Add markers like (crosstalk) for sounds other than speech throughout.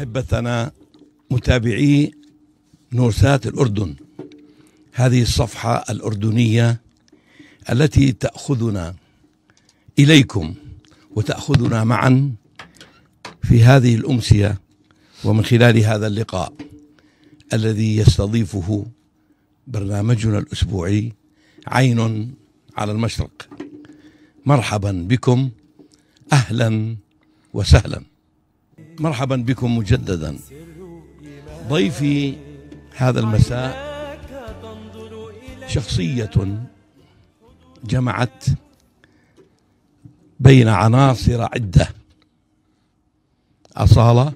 أحبتنا متابعي نورسات الأردن هذه الصفحة الأردنية التي تأخذنا إليكم وتأخذنا معا في هذه الأمسية ومن خلال هذا اللقاء الذي يستضيفه برنامجنا الأسبوعي عين على المشرق مرحبا بكم أهلا وسهلا مرحبا بكم مجددا ضيفي هذا المساء شخصية جمعت بين عناصر عدة أصالة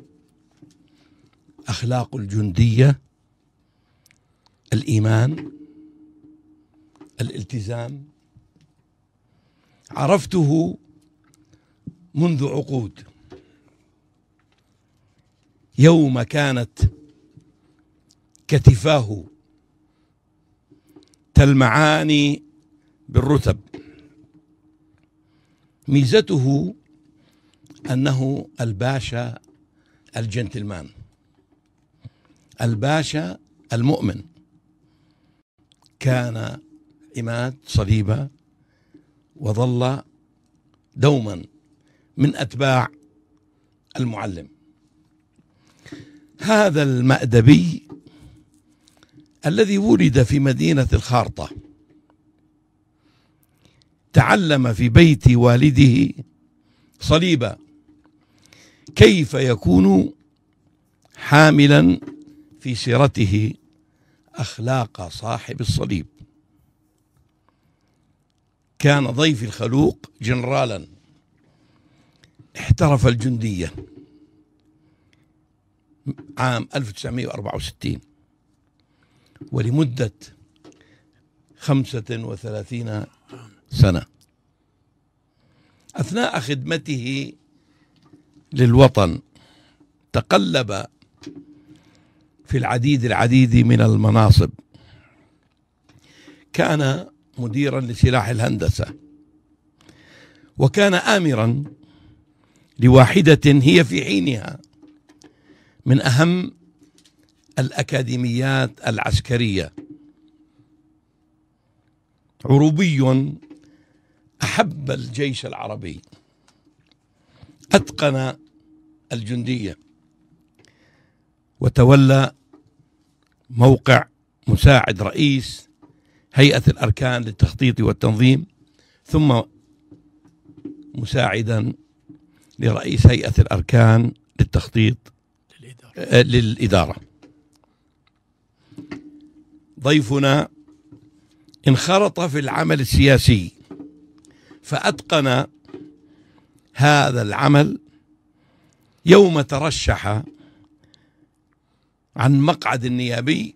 أخلاق الجندية الإيمان الالتزام عرفته منذ عقود يوم كانت كتفاه تلمعان بالرتب ميزته انه الباشا الجنتلمان الباشا المؤمن كان عماد صليبه وظل دوما من اتباع المعلم هذا المأدبي الذي ولد في مدينة الخارطة تعلم في بيت والده صليبا كيف يكون حاملا في سيرته أخلاق صاحب الصليب كان ضيف الخلوق جنرالا احترف الجنديه عام 1964 ولمدة 35 سنة أثناء خدمته للوطن تقلب في العديد العديد من المناصب كان مديرا لسلاح الهندسة وكان آمرا لواحدة هي في حينها من أهم الأكاديميات العسكرية عروبي أحب الجيش العربي أتقن الجندية وتولى موقع مساعد رئيس هيئة الأركان للتخطيط والتنظيم ثم مساعدا لرئيس هيئة الأركان للتخطيط آه، للإدارة ضيفنا انخرط في العمل السياسي فأتقن هذا العمل يوم ترشح عن مقعد النيابي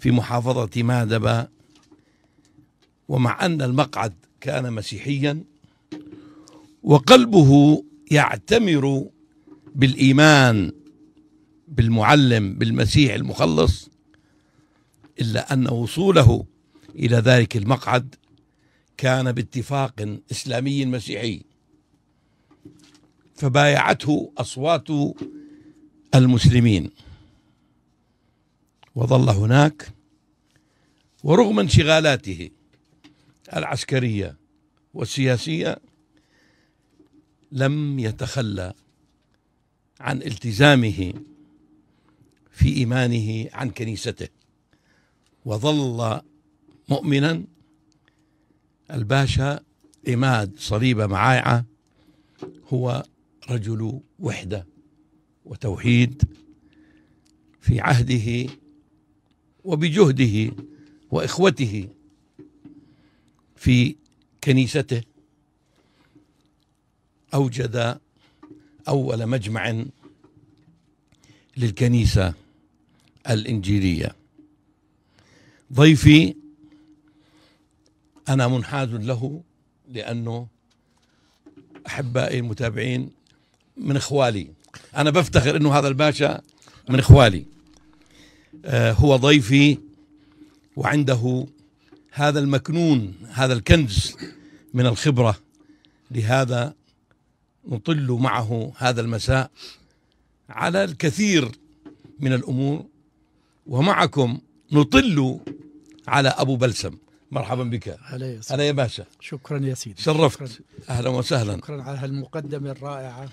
في محافظة مادبة ومع أن المقعد كان مسيحيا وقلبه يعتمر بالإيمان بالمعلم بالمسيح المخلص الا ان وصوله الى ذلك المقعد كان باتفاق اسلامي مسيحي فبايعته اصوات المسلمين وظل هناك ورغم انشغالاته العسكريه والسياسيه لم يتخلى عن التزامه في إيمانه عن كنيسته وظل مؤمنا الباشا إماد صليبة معايعة هو رجل وحدة وتوحيد في عهده وبجهده وإخوته في كنيسته أوجد أول مجمع للكنيسة الإنجيلية ضيفي أنا منحاز له لأنه أحبائي المتابعين من إخوالي أنا بفتخر أنه هذا الباشا من إخوالي آه هو ضيفي وعنده هذا المكنون هذا الكنز من الخبرة لهذا نطل معه هذا المساء على الكثير من الأمور ومعكم نطل على أبو بلسم مرحبا بك هلا يا باشا شكرا يا سيدي شرفت شكرا. أهلا وسهلا شكرا على هالمقدمة الرائعة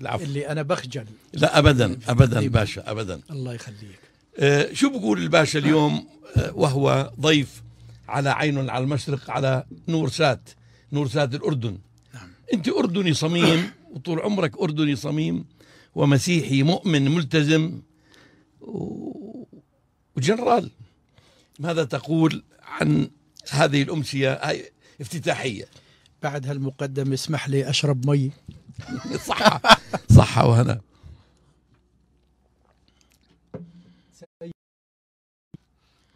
العفو. اللي أنا بخجل لا أبدا أبدا باشا أبدا الله يخليك آه شو بقول الباشا اليوم آه وهو ضيف على عين على المشرق على نور سات نور سات الأردن نعم. أنت أردني صميم وطول عمرك أردني صميم ومسيحي مؤمن ملتزم و وجنرال ماذا تقول عن هذه الأمسية هاي افتتاحية بعد هالمقدمة اسمح لي أشرب مي (laughs) صحة صحة وهنا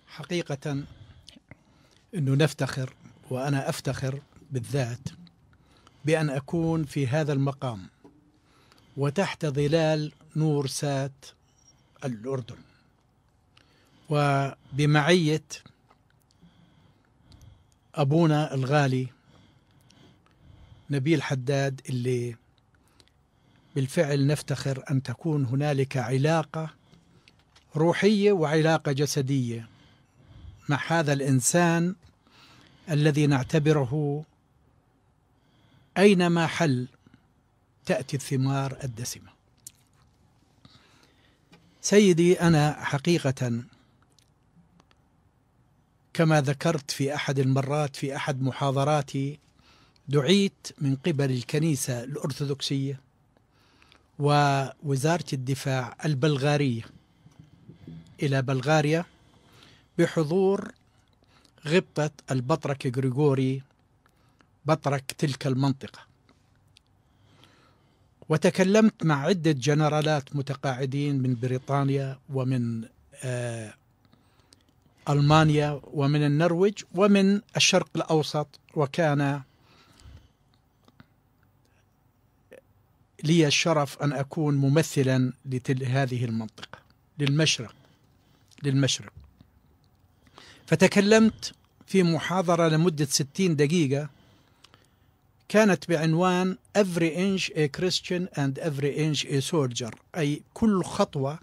حقيقة أنه نفتخر وأنا أفتخر بالذات بأن أكون في هذا المقام وتحت ظلال نور سات الأردن وبمعية أبونا الغالي نبيل حداد اللي بالفعل نفتخر أن تكون هنالك علاقة روحية وعلاقة جسدية مع هذا الإنسان الذي نعتبره أينما حل تأتي الثمار الدسمة سيدي أنا حقيقة كما ذكرت في احد المرات في احد محاضراتي دعيت من قبل الكنيسه الارثوذكسيه ووزاره الدفاع البلغاريه الى بلغاريا بحضور غبطه البطرك غريغوري بطرك تلك المنطقه وتكلمت مع عده جنرالات متقاعدين من بريطانيا ومن آه ألمانيا ومن النرويج ومن الشرق الأوسط وكان لي الشرف أن أكون ممثلا لهذه المنطقة للمشرق للمشرق فتكلمت في محاضرة لمدة 60 دقيقة كانت بعنوان Every inch a Christian and every inch a soldier أي كل خطوة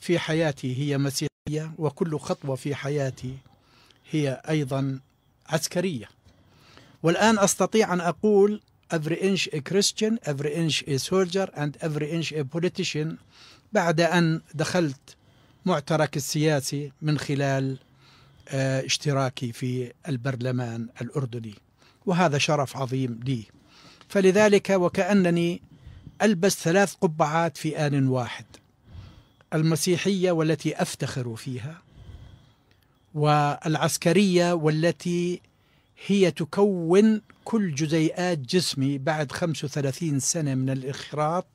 في حياتي هي مسيح وكل خطوة في حياتي هي أيضا عسكرية والآن أستطيع أن أقول every inch a Christian, every inch a soldier and every inch a politician بعد أن دخلت معترك السياسي من خلال آه، اشتراكي في البرلمان الأردني وهذا شرف عظيم لي فلذلك وكأنني ألبس ثلاث قبعات في آن واحد المسيحيه والتي افتخر فيها والعسكريه والتي هي تكون كل جزيئات جسمي بعد 35 سنه من الانخراط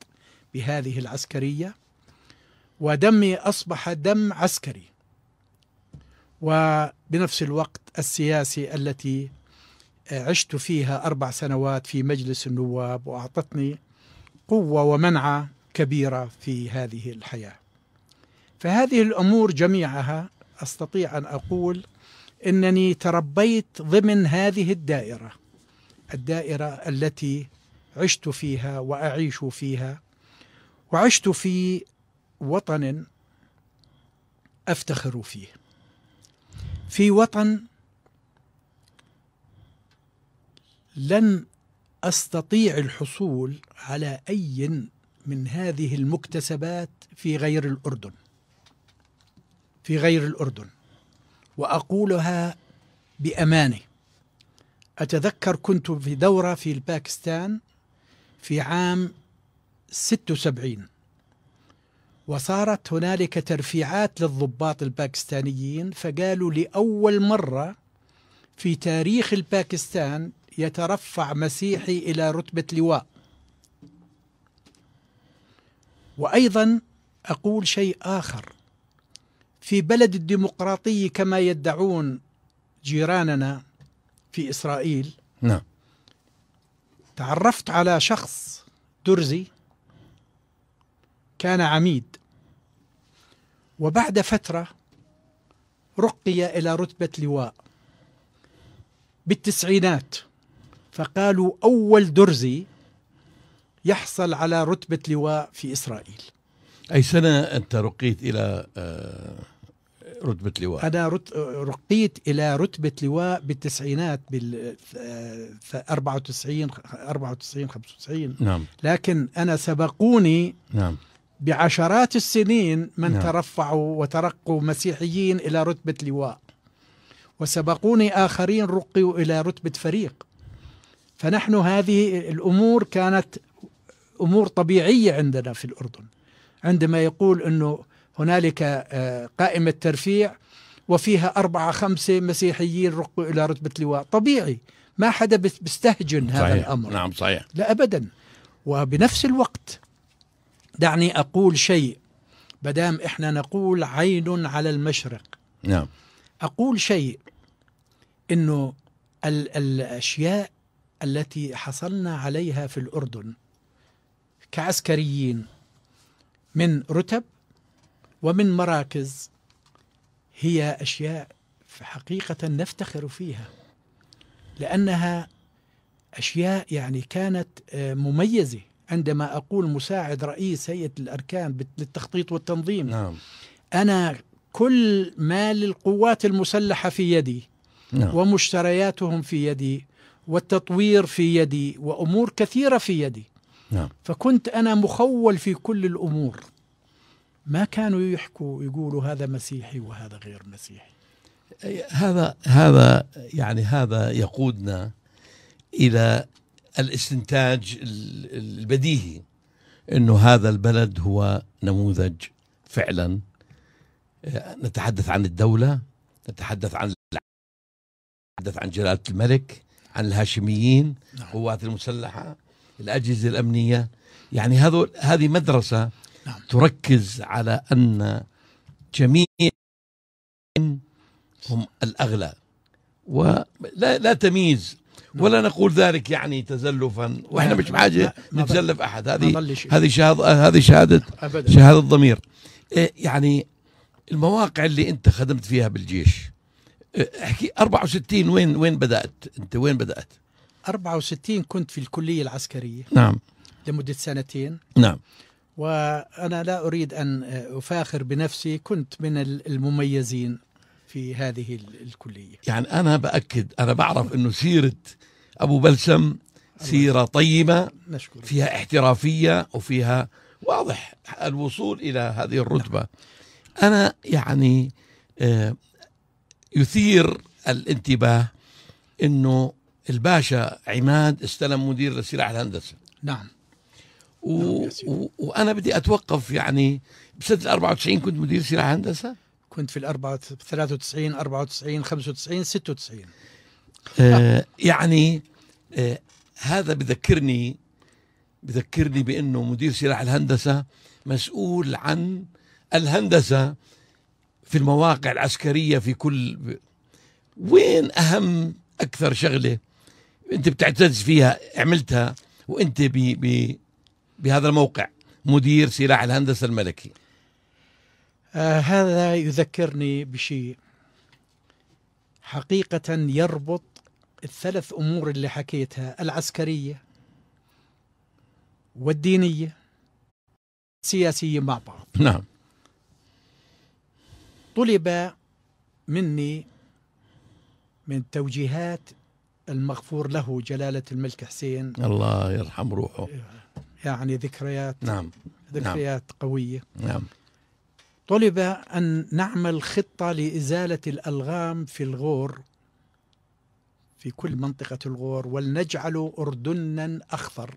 بهذه العسكريه ودمي اصبح دم عسكري وبنفس الوقت السياسي التي عشت فيها اربع سنوات في مجلس النواب واعطتني قوه ومنعه كبيره في هذه الحياه فهذه الامور جميعها استطيع ان اقول انني تربيت ضمن هذه الدائره الدائره التي عشت فيها واعيش فيها وعشت في وطن افتخر فيه في وطن لن استطيع الحصول على اي من هذه المكتسبات في غير الاردن في غير الأردن وأقولها بأمانة أتذكر كنت في دورة في الباكستان في عام 76 وصارت هنالك ترفيعات للضباط الباكستانيين فقالوا لأول مرة في تاريخ الباكستان يترفع مسيحي إلى رتبة لواء وأيضا أقول شيء آخر في بلد الديمقراطي كما يدعون جيراننا في إسرائيل نعم تعرفت على شخص درزي كان عميد وبعد فترة رقي إلى رتبة لواء بالتسعينات فقالوا أول درزي يحصل على رتبة لواء في إسرائيل أي سنة أنت رقيت إلى آه رتبة لواء أنا رت... رقيت إلى رتبة لواء بالتسعينات بال 94 94 95 نعم لكن أنا سبقوني نعم بعشرات السنين من نعم. ترفعوا وترقوا مسيحيين إلى رتبة لواء وسبقوني آخرين رقوا إلى رتبة فريق فنحن هذه الأمور كانت أمور طبيعية عندنا في الأردن عندما يقول أنه هنالك آه، قائمة ترفيع وفيها أربعة خمسة مسيحيين رقوا إلى رتبة لواء طبيعي ما حدا بيستهجن هذا صحيح. الأمر نعم صحيح لا أبدا وبنفس الوقت دعني أقول شيء بدام إحنا نقول عين على المشرق نعم أقول شيء أنه ال- الأشياء التي حصلنا عليها في الأردن كعسكريين من رتب ومن مراكز هي أشياء حقيقة نفتخر فيها لأنها أشياء يعني كانت آه، مميزة عندما أقول مساعد رئيس هيئة الأركان للتخطيط والتنظيم نعم. أنا كل ما للقوات المسلحة في يدي نعم. ومشترياتهم في يدي والتطوير في يدي وأمور كثيرة في يدي نعم. فكنت أنا مخول في كل الأمور ما كانوا يحكوا يقولوا هذا مسيحي وهذا غير مسيحي هذا هذا يعني هذا يقودنا الى الاستنتاج البديهي انه هذا البلد هو نموذج فعلا آه، نتحدث عن الدوله نتحدث عن نتحدث عن جلاله الملك عن الهاشميين نعم. القوات المسلحه الاجهزه الامنيه يعني هذول هذه مدرسه نعم. تركز على أن جميع هم الأغلى ولا لا تمييز نعم. ولا نقول ذلك يعني تزلفا واحنا مش بحاجه نتزلف احد هذه هذه شهاده هذه شهاده أبداً. شهاده ضمير إيه، يعني المواقع اللي انت خدمت فيها بالجيش إيه، احكي 64 وين وين بدات انت وين بدات 64 كنت في الكليه العسكريه نعم لمده سنتين نعم وأنا لا أريد أن أفاخر بنفسي كنت من المميزين في هذه الكلية يعني أنا بأكد أنا بعرف أنه سيرة أبو بلسم سيرة طيبة فيها احترافية وفيها واضح الوصول إلى هذه الرتبة نعم. أنا يعني آه، يثير الانتباه أنه الباشا عماد استلم مدير للسلاح الهندسة نعم و... نعم، و... وانا بدي اتوقف يعني بسنه ال 94 كنت مدير سلاح هندسه كنت في ال 93 94 95 96 يعني آه هذا بذكرني بذكرني بانه مدير سلاح الهندسه مسؤول عن الهندسه في المواقع العسكريه في كل وين اهم اكثر شغله انت بتعتز فيها عملتها وانت ب ب بهذا الموقع مدير سلاح الهندسة الملكي آه هذا يذكرني بشيء حقيقة يربط الثلاث أمور اللي حكيتها العسكرية والدينية السياسية مع بعض نعم طلب مني من توجيهات المغفور له جلالة الملك حسين الله يرحم روحه إيه. يعني ذكريات نعم ذكريات نعم. قوية نعم طلب أن نعمل خطة لإزالة الألغام في الغور في كل منطقة الغور ولنجعل أردنا أخضر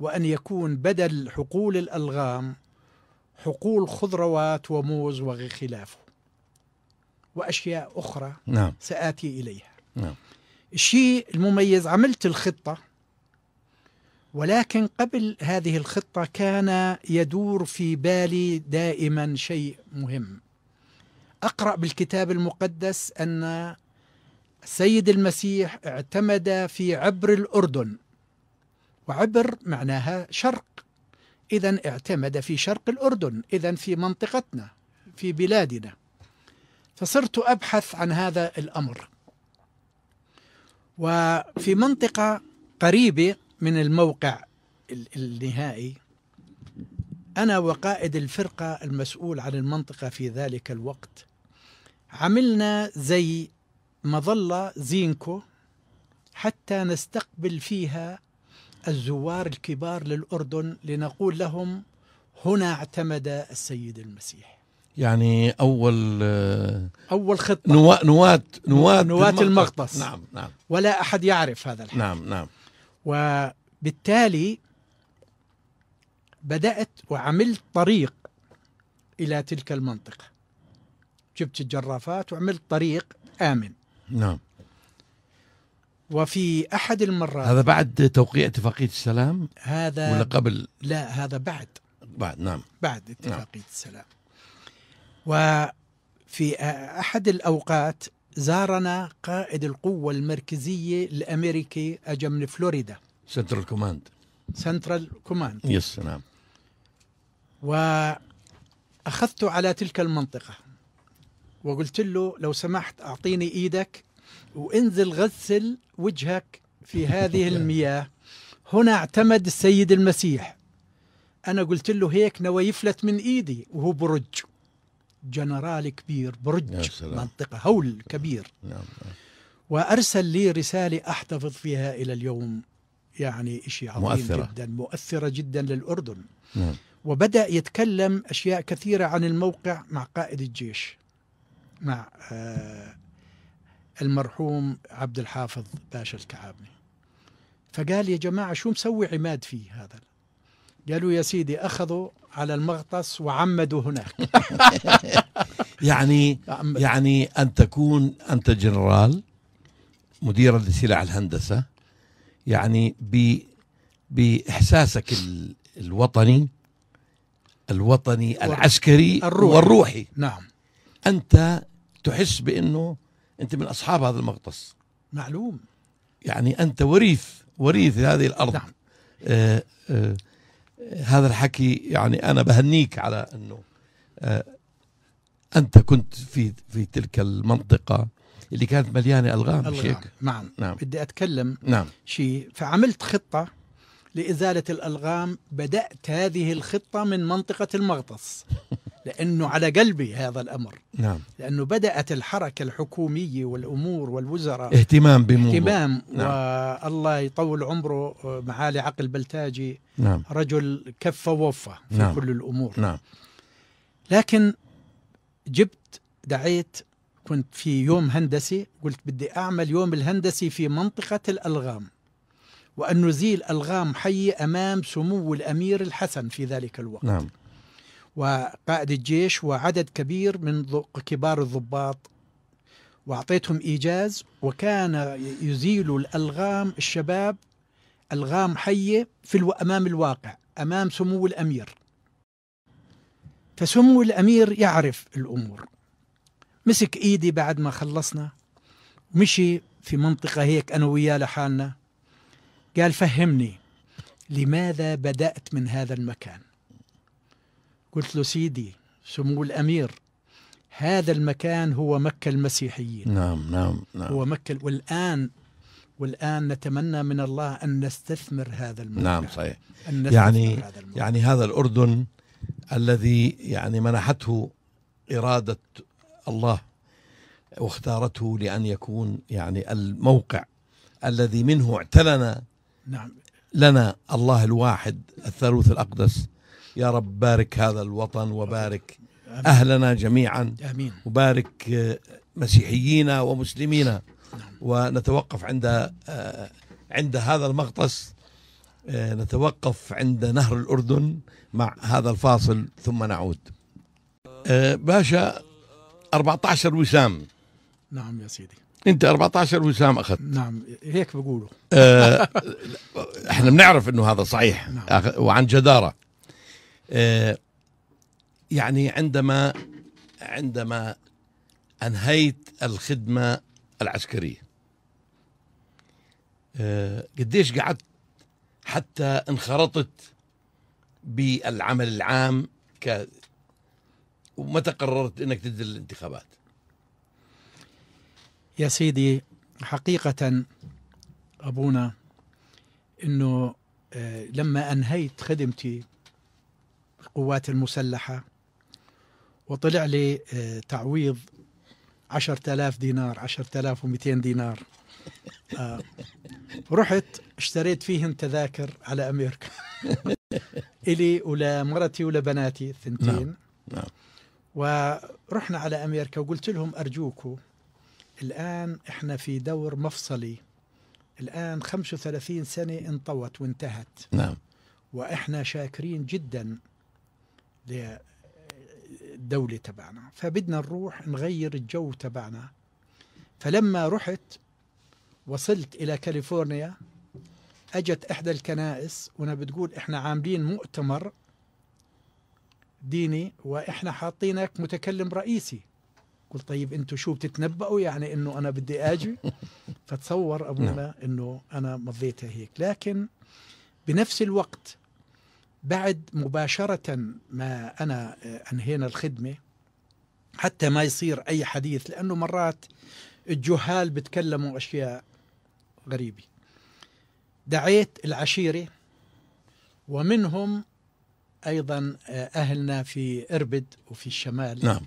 وأن يكون بدل حقول الألغام حقول خضروات وموز وخلافه وأشياء أخرى نعم. سآتي إليها نعم. الشيء المميز عملت الخطة ولكن قبل هذه الخطة كان يدور في بالي دائما شيء مهم أقرأ بالكتاب المقدس أن سيد المسيح اعتمد في عبر الأردن وعبر معناها شرق إذا اعتمد في شرق الأردن إذا في منطقتنا في بلادنا فصرت أبحث عن هذا الأمر وفي منطقة قريبة من الموقع النهائي أنا وقائد الفرقة المسؤول عن المنطقة في ذلك الوقت عملنا زي مظلة زينكو حتى نستقبل فيها الزوار الكبار للأردن لنقول لهم هنا اعتمد السيد المسيح يعني أول أول خطة نواة نواة نواة, نواة المغطس نعم نعم ولا أحد يعرف هذا الحال نعم نعم وبالتالي بدأت وعملت طريق إلى تلك المنطقة جبت الجرافات وعملت طريق آمن نعم وفي أحد المرات هذا بعد توقيع اتفاقية السلام هذا ولا قبل لا هذا بعد بعد نعم بعد اتفاقية نعم. السلام وفي أحد الأوقات زارنا قائد القوة المركزية الأمريكي أجا من فلوريدا سنترال كوماند سنترال كوماند يس نعم وأخذت على تلك المنطقة وقلت له لو سمحت أعطيني إيدك وانزل غسل وجهك في هذه (laughs) المياه هنا اعتمد السيد المسيح أنا قلت له هيك نوى يفلت من إيدي وهو برج جنرال كبير برج منطقة هول كبير نعم. نعم. وأرسل لي رسالة أحتفظ فيها إلى اليوم يعني شيء عظيم مؤثرة. جدا مؤثرة جدا للأردن نعم. وبدأ يتكلم أشياء كثيرة عن الموقع مع قائد الجيش مع آه، المرحوم عبد الحافظ باشا الكعابني فقال يا جماعة شو مسوي عماد فيه هذا قالوا يا سيدي أخذوا على المغطس وعمدوا هناك (laughs) يعني يعني أن تكون أنت جنرال مديرا لسلع الهندسة يعني ب بإحساسك الوطني الوطني العسكري الروحي. والروحي نعم أنت تحس بأنه أنت من أصحاب هذا المغطس معلوم يعني أنت وريث وريث هذه الأرض نعم. آه آه هذا الحكي يعني انا بهنيك على انه آه، انت كنت في في تلك المنطقه اللي كانت مليانه الغام مش هيك؟ نعم. نعم بدي اتكلم نعم شيء فعملت خطه لازاله الالغام بدات هذه الخطه من منطقه المغطس لأنه على قلبي هذا الأمر نعم. لأنه بدأت الحركة الحكومية والأمور والوزراء اهتمام بموضوع اهتمام نعم. والله يطول عمره معالي عقل بلتاجي نعم. رجل كف ووفى في نعم. كل الأمور نعم. لكن جبت دعيت كنت في يوم هندسي قلت بدي أعمل يوم الهندسي في منطقة الألغام وأن نزيل ألغام حية أمام سمو الأمير الحسن في ذلك الوقت نعم. وقائد الجيش وعدد كبير من كبار الضباط وأعطيتهم إيجاز وكان يزيل الألغام الشباب ألغام حية في أمام الواقع أمام سمو الأمير فسمو الأمير يعرف الأمور مسك إيدي بعد ما خلصنا مشي في منطقة هيك أنا وياه لحالنا قال فهمني لماذا بدأت من هذا المكان قلت له سيدي سمو الأمير هذا المكان هو مكة المسيحيين نعم نعم نعم هو مكة والآن والآن نتمنى من الله أن نستثمر هذا المكان نعم صحيح أن يعني هذا المكان. يعني هذا الأردن الذي يعني منحته إرادة الله واختارته لأن يكون يعني الموقع الذي منه اعتلنا نعم لنا الله الواحد الثالوث الأقدس يا رب بارك هذا الوطن وبارك آمين. أهلنا جميعا آمين. وبارك آه، مسيحيينا ومسلمينا نعم. ونتوقف عند آه، عند هذا المغطس آه، نتوقف عند نهر الأردن مع هذا الفاصل ثم نعود باشا 14 وسام نعم يا سيدي انت 14 وسام اخذت نعم هيك بقولوا (laughs) احنا بنعرف انه هذا صحيح نعم. وعن جداره آه، يعني عندما عندما انهيت الخدمه العسكريه آه، قديش قعدت حتى انخرطت بالعمل العام ك ومتى قررت انك تنزل الانتخابات؟ يا سيدي حقيقة أبونا أنه آه، لما أنهيت خدمتي القوات المسلحة وطلع لي آه، تعويض 10000 دينار 10200 دينار آه، رحت اشتريت فيهم تذاكر على امريكا (laughs) الي ولا مرتي ولا بناتي الثنتين نعم،, نعم ورحنا على امريكا وقلت لهم ارجوكم الان احنا في دور مفصلي الان 35 سنه انطوت وانتهت نعم واحنا شاكرين جدا للدولة تبعنا فبدنا نروح نغير الجو تبعنا فلما رحت وصلت إلى كاليفورنيا أجت إحدى الكنائس وأنا بتقول إحنا عاملين مؤتمر ديني وإحنا حاطينك متكلم رئيسي قلت طيب انتم شو بتتنبأوا يعني انه انا بدي اجي (laughs) فتصور ابونا نعم. انه انا مضيتها هيك لكن بنفس الوقت بعد مباشرة ما أنا آه، أنهينا الخدمة حتى ما يصير أي حديث لأنه مرات الجهال بتكلموا أشياء غريبة دعيت العشيرة ومنهم أيضا آه، أهلنا في إربد وفي الشمال نعم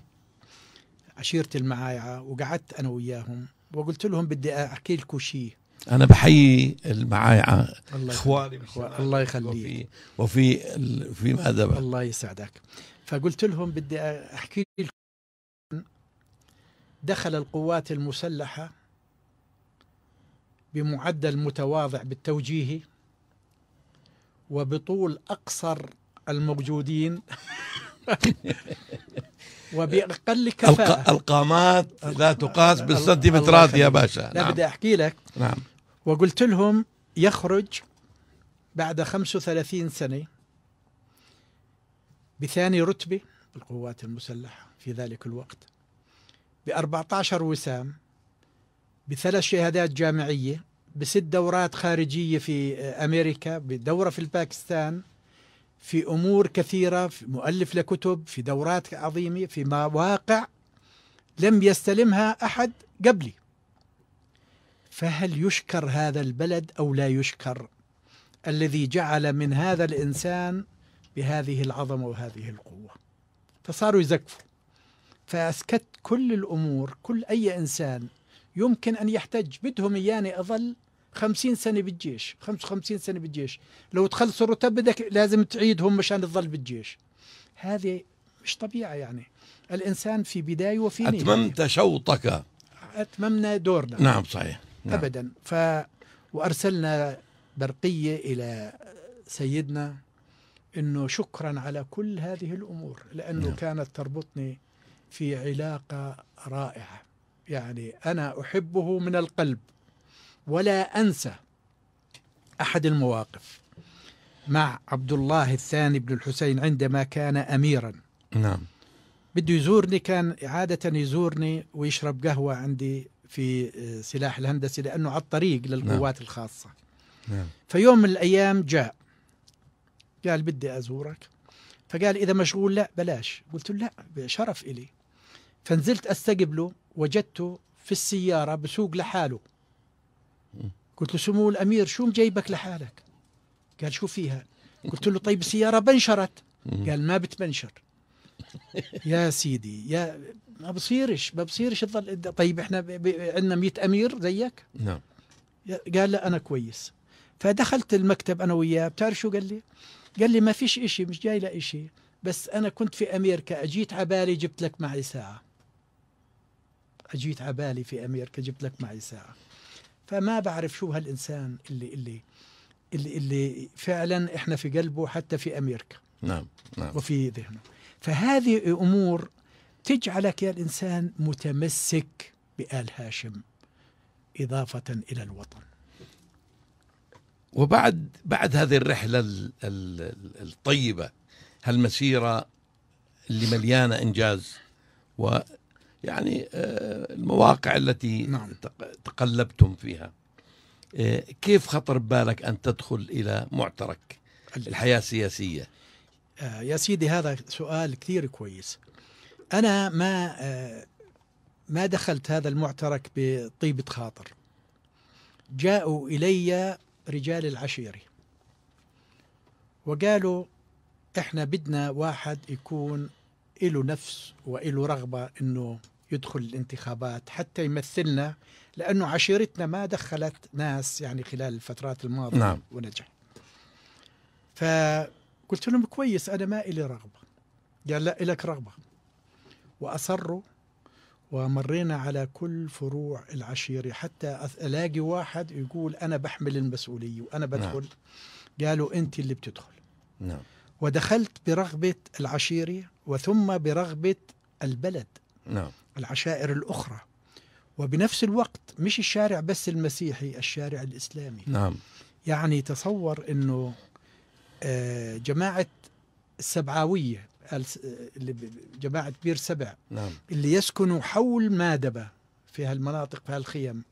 عشيرة المعايعة وقعدت أنا وياهم وقلت لهم بدي أحكي لكم شيء انا بحيي معايا اخواني الله يخليك وفي في ماذا بقى. الله يسعدك فقلت لهم بدي احكي لكم دخل القوات المسلحه بمعدل متواضع بالتوجيهي وبطول اقصر الموجودين (laughs) وباقل كفاءه القامات لا تقاس بالسنتيمترات يا باشا لا نعم. بدي احكي لك نعم وقلت لهم يخرج بعد 35 سنة بثاني رتبة بالقوات المسلحة في ذلك الوقت ب 14 وسام بثلاث شهادات جامعية بست دورات خارجية في أمريكا بدورة في الباكستان في أمور كثيرة في مؤلف لكتب في دورات عظيمة في مواقع لم يستلمها أحد قبلي فهل يشكر هذا البلد او لا يشكر الذي جعل من هذا الانسان بهذه العظمه وهذه القوه فصاروا يزكفوا فاسكت كل الامور كل اي انسان يمكن ان يحتج بدهم اياني اظل خمسين سنة بالجيش خمس وخمسين سنة بالجيش لو تخلص الرتب بدك لازم تعيدهم مشان تظل بالجيش هذه مش طبيعة يعني الإنسان في بداية وفي نهاية أتممت شوطك أتممنا دورنا نعم صحيح نعم. أبدا ف وأرسلنا برقية إلى سيدنا أنه شكرا على كل هذه الأمور لأنه نعم. كانت تربطني في علاقة رائعة يعني أنا أحبه من القلب ولا أنسى أحد المواقف مع عبد الله الثاني بن الحسين عندما كان أميرا نعم بده يزورني كان عادة يزورني ويشرب قهوة عندي في آه، سلاح الهندسه لأنه على الطريق للقوات نعم. الخاصة نعم. فيوم من الأيام جاء قال بدي أزورك فقال إذا مشغول لا بلاش قلت له لا شرف إلي فنزلت أستقبله له وجدته في السيارة بسوق لحاله قلت له سمو الأمير شو مجيبك لحالك قال شو فيها قلت له طيب السيارة بنشرت قال ما بتبنشر (laughs) يا سيدي يا ما بصيرش ما بصيرش تضل طيب احنا عندنا 100 امير زيك نعم قال لا انا كويس فدخلت المكتب انا وياه بتعرف شو قال لي قال لي ما فيش إشي مش جاي لا إشي بس انا كنت في امريكا اجيت عبالي جبت لك معي ساعه اجيت عبالي في امريكا جبت لك معي ساعه فما بعرف شو هالانسان اللي اللي اللي, اللي فعلا احنا في قلبه حتى في امريكا نعم نعم وفي ذهنه فهذه امور تجعلك يا الانسان متمسك بال هاشم اضافه الى الوطن. وبعد بعد هذه الرحله الطيبه هالمسيره اللي مليانه انجاز و يعني آه، المواقع التي نعم. تقلبتم فيها آه، كيف خطر ببالك ان تدخل الى معترك الحياه السياسيه؟ آه، يا سيدي هذا سؤال كثير كويس أنا ما آه، ما دخلت هذا المعترك بطيبة خاطر جاءوا إلي رجال العشيرة وقالوا إحنا بدنا واحد يكون له نفس وإله رغبة أنه يدخل الانتخابات حتى يمثلنا لأنه عشيرتنا ما دخلت ناس يعني خلال الفترات الماضية نعم. ونجح ف قلت لهم كويس أنا ما إلي رغبة قال لا إلك رغبة وأصروا ومرينا على كل فروع العشيرة حتى ألاقي واحد يقول أنا بحمل المسؤولية وأنا نعم. بدخل نعم. قالوا أنت اللي بتدخل نعم. ودخلت برغبة العشيرة وثم برغبة البلد نعم. العشائر الأخرى وبنفس الوقت مش الشارع بس المسيحي الشارع الإسلامي نعم. يعني تصور أنه آه، جماعة السبعاوية جماعة بير سبع نعم. اللي يسكنوا حول مادبة في هالمناطق في هالخيم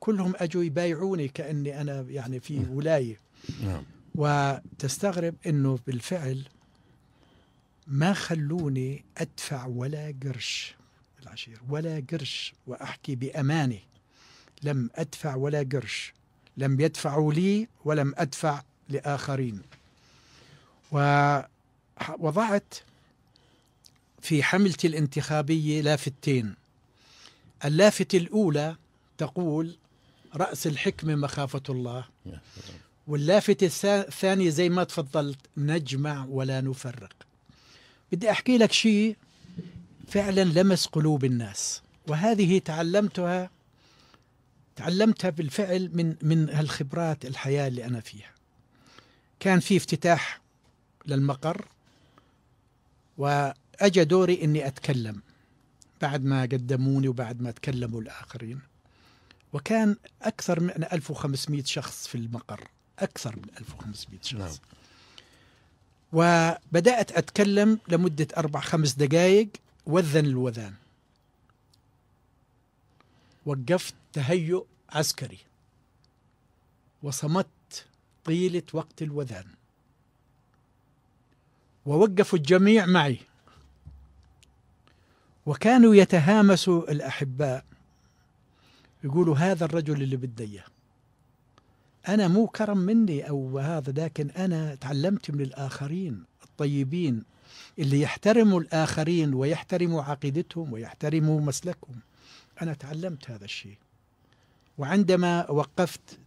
كلهم أجوا يبايعوني كأني أنا يعني في نعم. ولاية نعم. وتستغرب أنه بالفعل ما خلوني أدفع ولا قرش العشير ولا قرش وأحكي بأمانة لم أدفع ولا قرش لم يدفعوا لي ولم أدفع لآخرين ووضعت في حملتي الانتخابية لافتين اللافتة الأولى تقول رأس الحكمة مخافة الله واللافتة الثانية زي ما تفضلت نجمع ولا نفرق بدي أحكي لك شيء فعلا لمس قلوب الناس وهذه تعلمتها تعلمتها بالفعل من من هالخبرات الحياة اللي أنا فيها كان في افتتاح للمقر وأجى دوري أني أتكلم بعد ما قدموني وبعد ما تكلموا الآخرين وكان أكثر من 1500 شخص في المقر أكثر من 1500 شخص نعم. وبدأت أتكلم لمدة أربع خمس دقائق وذن الوذان وقفت تهيؤ عسكري وصمت طيلة وقت الوذان ووقفوا الجميع معي وكانوا يتهامسوا الأحباء يقولوا هذا الرجل اللي بدي اياه أنا مو كرم مني أو هذا لكن أنا تعلمت من الآخرين الطيبين اللي يحترموا الآخرين ويحترموا عقيدتهم ويحترموا مسلكهم أنا تعلمت هذا الشيء وعندما وقفت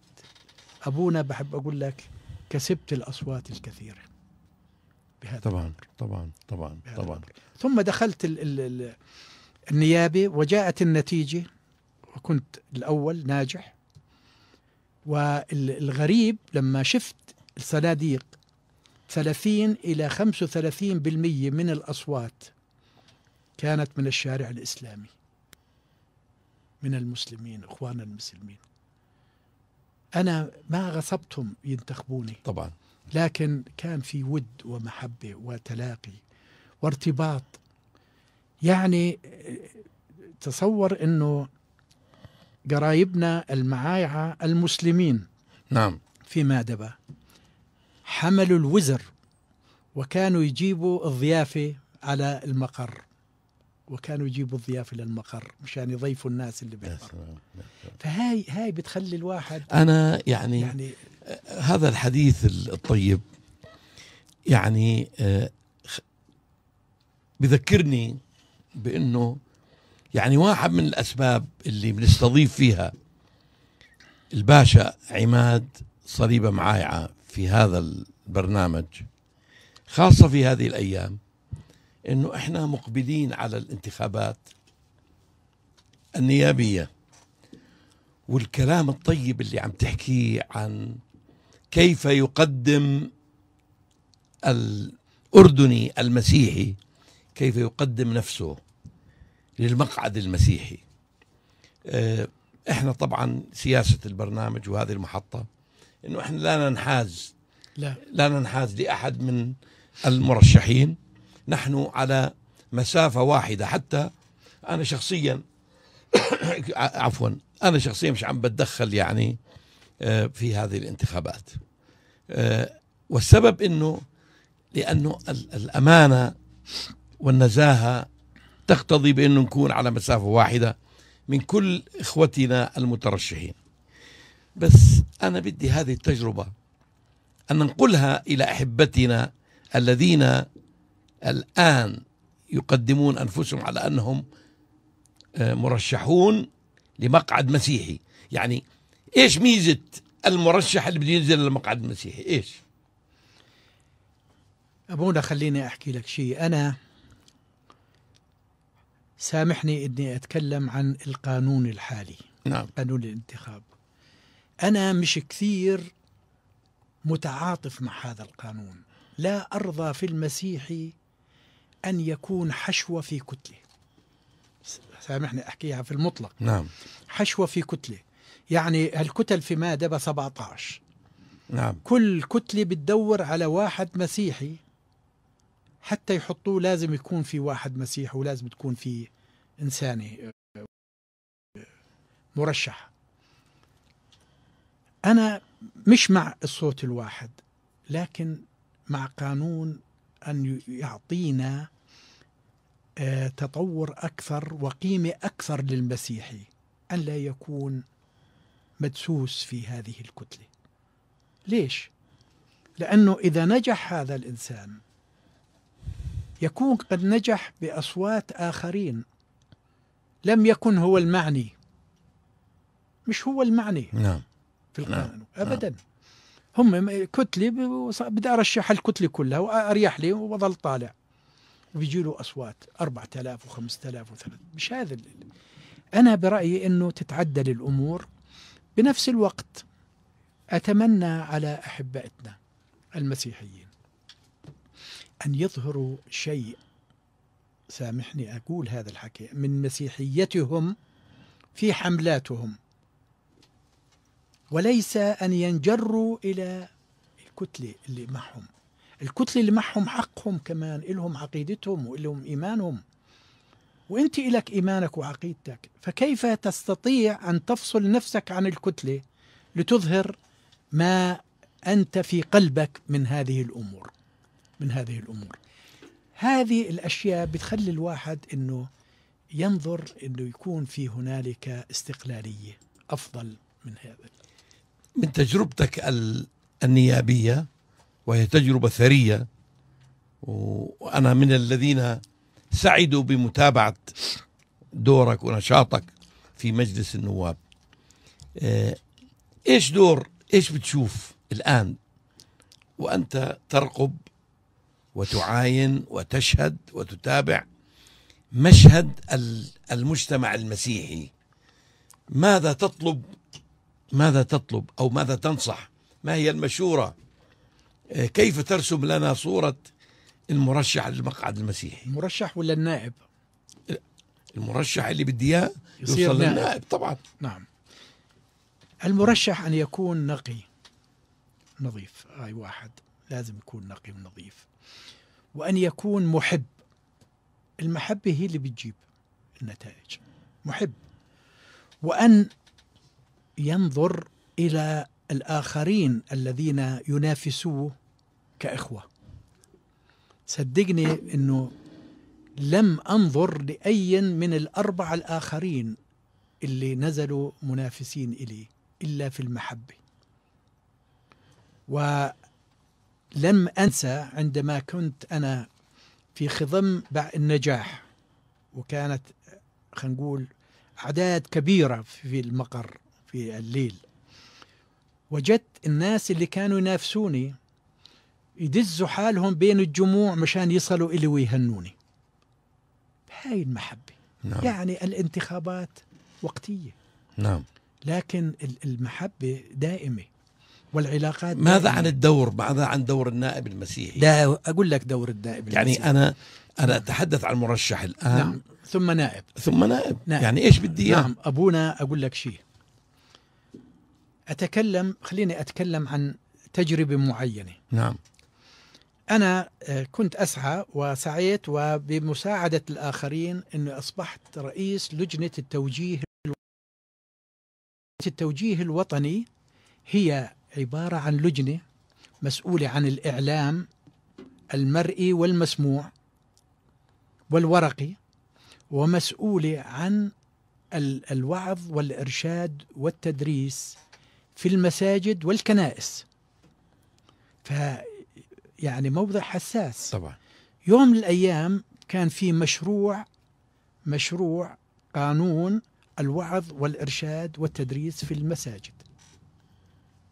أبونا بحب أقول لك كسبت الأصوات الكثيرة بهذا طبعا الأمر. طبعا طبعا طبعا الأمر. ثم دخلت ال ال النيابة وجاءت النتيجة وكنت الأول ناجح والغريب لما شفت الصناديق 30 إلى 35% من الأصوات كانت من الشارع الإسلامي من المسلمين اخواننا المسلمين أنا ما غصبتهم ينتخبوني طبعا لكن كان في ود ومحبة وتلاقي وارتباط يعني تصور أنه قرايبنا المعايعة المسلمين نعم في مادبة حملوا الوزر وكانوا يجيبوا الضيافة على المقر وكانوا يجيبوا الضيافه للمقر مشان يضيفوا الناس اللي بالمقر فهاي هاي بتخلي الواحد انا يعني يعني هذا الحديث الطيب يعني آه، بذكرني بانه يعني واحد من الاسباب اللي بنستضيف فيها الباشا عماد صليبة معايعة في هذا البرنامج خاصة في هذه الأيام أنه إحنا مقبلين على الانتخابات النيابية والكلام الطيب اللي عم تحكيه عن كيف يقدم الأردني المسيحي كيف يقدم نفسه للمقعد المسيحي آه، احنا طبعا سياسة البرنامج وهذه المحطة انه احنا لا ننحاز لا, لا ننحاز لأحد من المرشحين نحن على مسافة واحدة حتى أنا شخصيا (coughs) عفوا أنا شخصيا مش عم بتدخل يعني آه، في هذه الانتخابات آه، والسبب انه لانه الامانه والنزاهه تقتضي بانه نكون على مسافه واحده من كل اخوتنا المترشحين بس انا بدي هذه التجربه ان ننقلها الى احبتنا الذين الان يقدمون انفسهم على انهم آه، مرشحون لمقعد مسيحي يعني ايش ميزه المرشح اللي بده ينزل للمقعد المسيحي ايش ابونا خليني احكي لك شيء انا سامحني اني اتكلم عن القانون الحالي نعم قانون الانتخاب انا مش كثير متعاطف مع هذا القانون لا ارضى في المسيحي ان يكون حشوه في كتله سامحني احكيها في المطلق نعم حشوه في كتله يعني الكتل في مادبة 17 نعم كل كتلة بتدور على واحد مسيحي حتى يحطوه لازم يكون في واحد مسيحي ولازم تكون في إنسانة آه، مرشح أنا مش مع الصوت الواحد لكن مع قانون أن يعطينا آه، تطور أكثر وقيمة أكثر للمسيحي أن لا يكون مدسوس في هذه الكتله ليش لانه اذا نجح هذا الانسان يكون قد نجح باصوات اخرين لم يكن هو المعني مش هو المعني نعم في نعم. القانون نعم. ابدا نعم. هم كتله بدي ارشح الكتله كلها واريح لي وبضل طالع وبيجي له اصوات 4000 و5000 و3000 مش هذا انا برايي انه تتعدل الامور بنفس الوقت أتمنى على أحبائنا المسيحيين أن يظهروا شيء سامحني أقول هذا الحكي من مسيحيتهم في حملاتهم وليس أن ينجروا إلى الكتلة اللي معهم الكتلة اللي معهم حقهم كمان إلهم عقيدتهم وإلهم إيمانهم وانت إلك إيمانك وعقيدتك فكيف تستطيع أن تفصل نفسك عن الكتلة لتظهر ما أنت في قلبك من هذه الأمور من هذه الأمور هذه الأشياء بتخلي الواحد أنه ينظر أنه يكون في هنالك استقلالية أفضل من هذا من تجربتك النيابية وهي تجربة ثرية وأنا من الذين سعدوا بمتابعة دورك ونشاطك في مجلس النواب آه، ايش دور ايش بتشوف الآن وأنت ترقب وتعاين وتشهد وتتابع مشهد المجتمع المسيحي ماذا تطلب ماذا تطلب او ماذا تنصح ما هي المشوره آه، كيف ترسم لنا صوره المرشح للمقعد المسيحي المرشح ولا النائب المرشح اللي بدي اياه يوصل نائب. للنائب طبعا نعم المرشح ان يكون نقي نظيف اي واحد لازم يكون نقي ونظيف وان يكون محب المحبه هي اللي بتجيب النتائج محب وان ينظر الى الاخرين الذين ينافسوه كاخوه صدقني أنه لم أنظر لأي من الأربعة الآخرين اللي نزلوا منافسين إلي إلا في المحبة ولم أنسى عندما كنت أنا في خضم النجاح وكانت خلينا نقول أعداد كبيرة في المقر في الليل وجدت الناس اللي كانوا ينافسوني يدزوا حالهم بين الجموع مشان يصلوا إلي ويهنوني هاي المحبة نعم. يعني الانتخابات وقتية نعم لكن المحبة دائمة والعلاقات ماذا دائمة. عن الدور ماذا عن دور النائب المسيحي لا أقول لك دور النائب يعني المسيحي. أنا أنا أتحدث عن مرشح الآن نعم. ثم نائب ثم نائب, نائب. يعني إيش بدي نعم أبونا أقول لك شيء أتكلم خليني أتكلم عن تجربة معينة نعم أنا آه، كنت أسعى وسعيت وبمساعدة الآخرين أني أصبحت رئيس لجنة التوجيه التوجيه الوطني هي عبارة عن لجنة مسؤولة عن الإعلام المرئي والمسموع والورقي ومسؤولة عن الوعظ والإرشاد والتدريس في المساجد والكنائس يعني موضع حساس طبعا يوم من الايام كان في مشروع مشروع قانون الوعظ والارشاد والتدريس في المساجد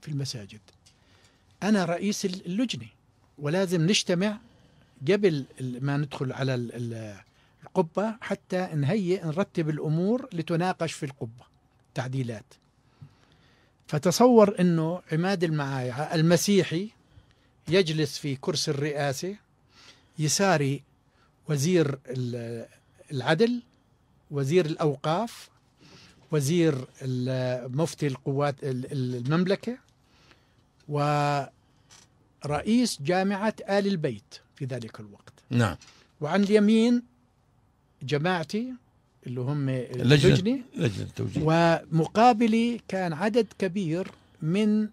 في المساجد انا رئيس اللجنه ولازم نجتمع قبل ما ندخل على القبه حتى نهيئ نرتب الامور لتناقش في القبه تعديلات فتصور انه عماد المعايعه المسيحي يجلس في كرسي الرئاسة يساري وزير العدل وزير الأوقاف وزير مفتي القوات المملكة ورئيس جامعة آل البيت في ذلك الوقت نعم وعن اليمين جماعتي اللي هم اللجنة لجنة التوجيه ومقابلي كان عدد كبير من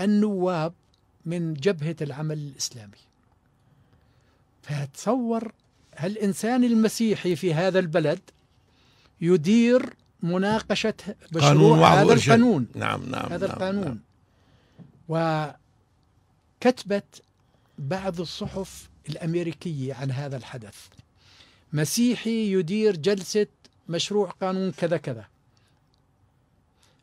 النواب من جبهة العمل الإسلامي فتصور هالإنسان المسيحي في هذا البلد يدير مناقشة مشروع هذا القانون نعم نعم هذا نعم القانون نعم. وكتبت بعض الصحف الأمريكية عن هذا الحدث مسيحي يدير جلسة مشروع قانون كذا كذا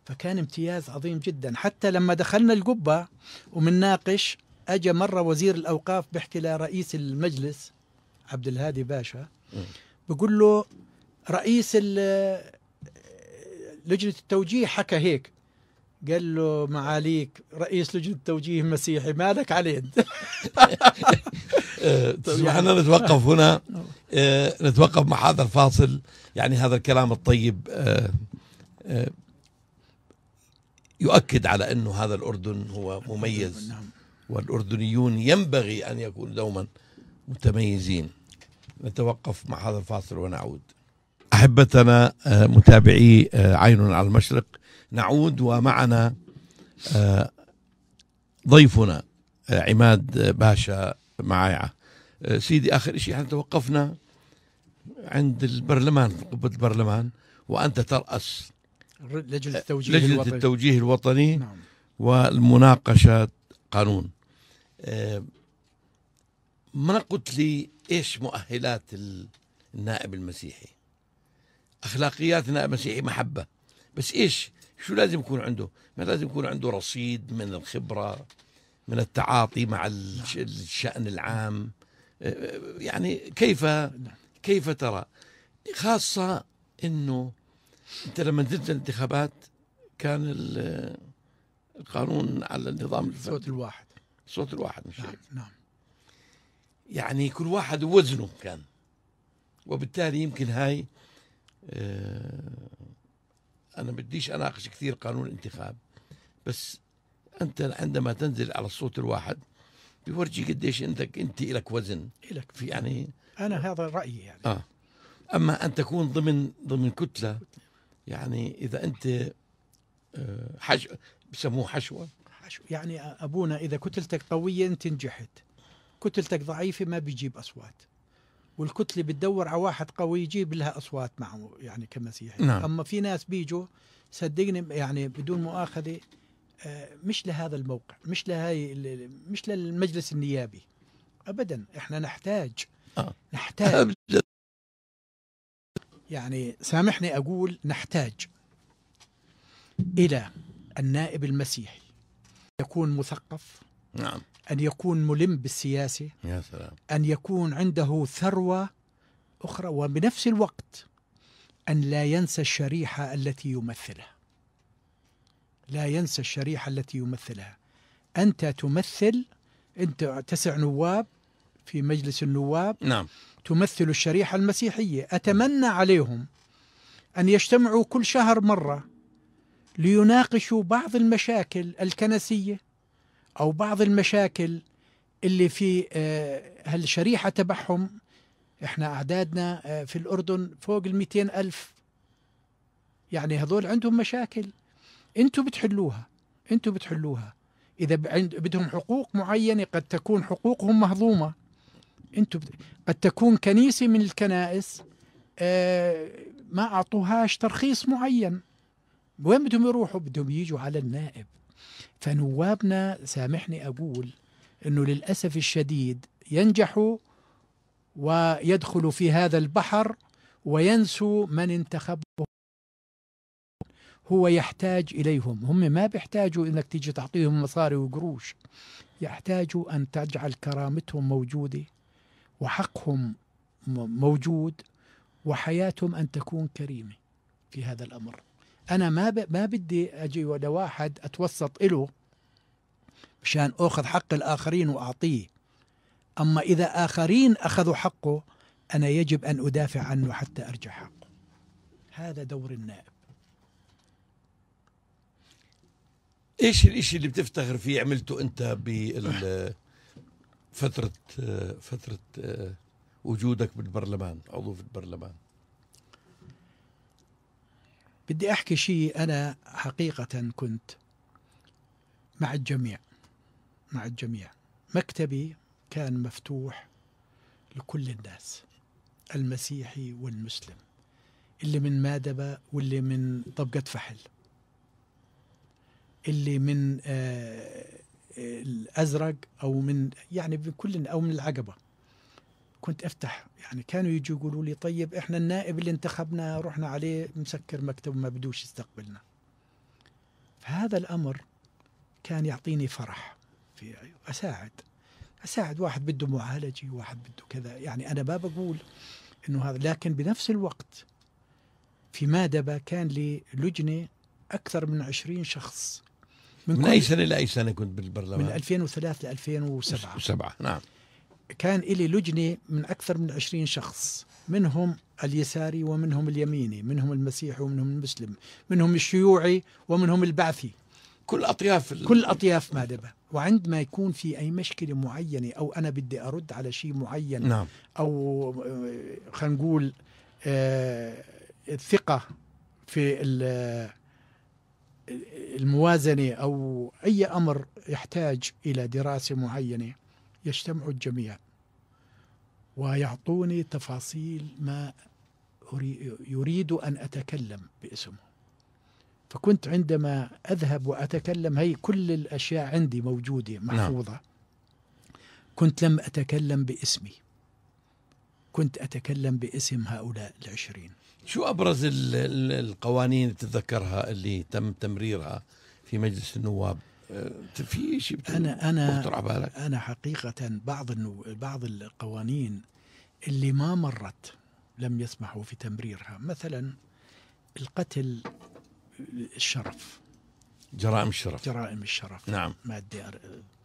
فكان امتياز عظيم جدا حتى لما دخلنا القبة ومنناقش أجا مرة وزير الأوقاف بيحكي لرئيس المجلس عبد الهادي باشا بقول له رئيس لجنة التوجيه حكى هيك قال له معاليك رئيس لجنة التوجيه مسيحي مالك علينا (laughs) (laughs) طيب، احنا نتوقف هنا آه، نتوقف مع هذا الفاصل يعني هذا الكلام الطيب آه، آه، يؤكد على أنه هذا الأردن هو مميز نعم. والأردنيون ينبغي أن يكونوا دوما متميزين نتوقف مع هذا الفاصل ونعود أحبتنا آه، متابعي آه، عين على المشرق نعود ومعنا آه، ضيفنا عماد باشا معايعة سيدي آخر شيء احنا توقفنا عند البرلمان قبة البرلمان وأنت ترأس لجنة التوجيه لجنة الوطني. التوجيه الوطني نعم. والمناقشة قانون ما قلت لي ايش مؤهلات النائب المسيحي اخلاقيات النائب المسيحي محبه بس ايش شو لازم يكون عنده ما لازم يكون عنده رصيد من الخبره من التعاطي مع نعم. الشان العام يعني كيف نعم. كيف ترى خاصه انه انت لما نزلت الانتخابات كان القانون على النظام الصوت الواحد الصوت الواحد مش نعم نعم يعني كل واحد وزنه كان وبالتالي يمكن هاي آه، انا بديش اناقش كثير قانون الانتخاب بس انت عندما تنزل على الصوت الواحد بيورجي قديش انت انت لك وزن لك في يعني انا هذا رايي يعني آه. اما ان تكون ضمن ضمن كتله يعني اذا انت آه، حشو بسموه حشوه حشو يعني ابونا اذا كتلتك قويه انت نجحت كتلتك ضعيفه ما بيجيب اصوات والكتله بتدور على واحد قوي يجيب لها اصوات معه يعني كمسيحي نعم. اما في ناس بيجوا صدقني يعني بدون مؤاخذه آه، مش لهذا الموقع مش لهاي مش للمجلس النيابي ابدا احنا نحتاج آه. نحتاج (laughs) يعني سامحني أقول نحتاج إلى النائب المسيحي يكون مثقف نعم أن يكون ملم بالسياسة يا سلام أن يكون عنده ثروة أخرى وبنفس الوقت أن لا ينسى الشريحة التي يمثلها لا ينسى الشريحة التي يمثلها أنت تمثل أنت تسع نواب في مجلس النواب نعم تمثل الشريحة المسيحية أتمنى عليهم أن يجتمعوا كل شهر مرة ليناقشوا بعض المشاكل الكنسية أو بعض المشاكل اللي في آه، هالشريحة تبعهم احنا أعدادنا آه، في الأردن فوق الميتين ألف يعني هذول عندهم مشاكل انتوا بتحلوها انتوا بتحلوها اذا بدهم حقوق معينه قد تكون حقوقهم مهضومه انتم قد تكون كنيسه من الكنائس آه، ما اعطوهاش ترخيص معين وين بدهم يروحوا بدهم يجوا على النائب فنوابنا سامحني اقول انه للاسف الشديد ينجحوا ويدخلوا في هذا البحر وينسوا من انتخبهم هو يحتاج اليهم هم ما بيحتاجوا انك تيجي تعطيهم مصاري وقروش يحتاجوا ان تجعل كرامتهم موجوده وحقهم موجود وحياتهم ان تكون كريمه في هذا الامر انا ما ب... ما بدي اجي لواحد اتوسط له مشان اخذ حق الاخرين واعطيه اما اذا اخرين اخذوا حقه انا يجب ان ادافع عنه حتى ارجع حقه هذا دور النائب ايش الاشي اللي بتفتخر فيه عملته انت بال فترة فترة آه، وجودك بالبرلمان عضو في البرلمان بدي أحكي شيء أنا حقيقة كنت مع الجميع مع الجميع مكتبي كان مفتوح لكل الناس المسيحي والمسلم اللي من مادبة واللي من طبقة فحل اللي من آه، الازرق او من يعني بكل او من العقبه كنت افتح يعني كانوا يجوا يقولوا لي طيب احنا النائب اللي انتخبنا رحنا عليه مسكر مكتب ما بدوش يستقبلنا فهذا الامر كان يعطيني فرح في اساعد اساعد واحد بده معالجه واحد بده كذا يعني انا ما بقول انه هذا لكن بنفس الوقت في مادبه كان لي لجنه اكثر من عشرين شخص من, من اي سنه لاي سنه كنت بالبرلمان؟ من 2003 ل 2007 7 نعم كان لي لجنة من أكثر من 20 شخص منهم اليساري ومنهم اليميني منهم المسيحي ومنهم المسلم منهم الشيوعي ومنهم البعثي كل أطياف كل أطياف مادبة وعندما يكون في أي مشكلة معينة أو أنا بدي أرد على شيء معين نعم. أو آه، خلينا نقول آه الثقة في الموازنة أو أي أمر يحتاج إلى دراسة معينة يجتمع الجميع ويعطوني تفاصيل ما يريد أن أتكلم باسمه فكنت عندما أذهب وأتكلم هي كل الأشياء عندي موجودة نعم. محفوظة كنت لم أتكلم باسمي كنت أتكلم باسم هؤلاء العشرين شو أبرز القوانين تتذكرها اللي تم تمريرها في مجلس النواب آه، في شيء انا انا بالك. انا حقيقه بعض بعض القوانين اللي ما مرت لم يسمحوا في تمريرها مثلا القتل الشرف جرائم الشرف جرائم الشرف نعم ماده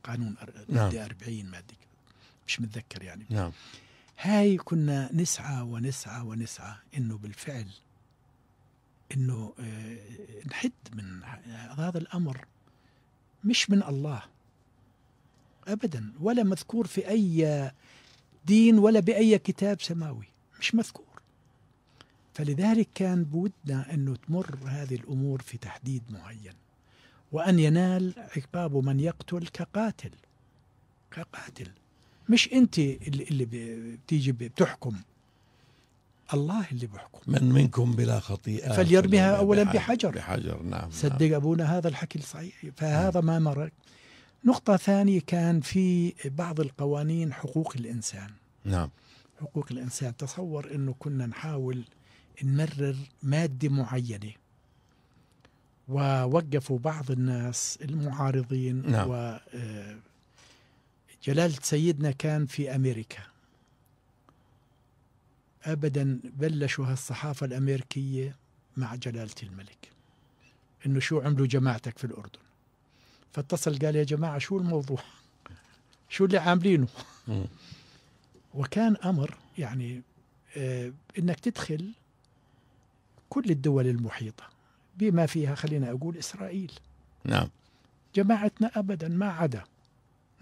قانون نعم. ماده 40 ماده مش متذكر يعني نعم هاي كنا نسعى ونسعى ونسعى انه بالفعل انه آه، نحد من هذا الامر مش من الله ابدا ولا مذكور في اي دين ولا باي كتاب سماوي مش مذكور فلذلك كان بودنا انه تمر هذه الامور في تحديد معين وان ينال عقاب من يقتل كقاتل كقاتل مش انت اللي, اللي بتيجي بتحكم الله اللي بيحكم من منكم بلا خطيئة فليرميها أولا بحجر بحجر نعم،, نعم صدق نعم. أبونا هذا الحكي صحيح فهذا نعم. ما مر نقطة ثانية كان في بعض القوانين حقوق الإنسان نعم حقوق الإنسان تصور أنه كنا نحاول نمرر مادة معينة ووقفوا بعض الناس المعارضين نعم. و آه، جلالة سيدنا كان في أمريكا أبدا بلشوا هالصحافة الأمريكية مع جلالة الملك إنه شو عملوا جماعتك في الأردن فاتصل قال يا جماعة شو الموضوع (laughs) شو اللي عاملينه (laughs) وكان أمر يعني آه إنك تدخل كل الدول المحيطة بما فيها خلينا أقول إسرائيل نعم جماعتنا أبدا ما عدا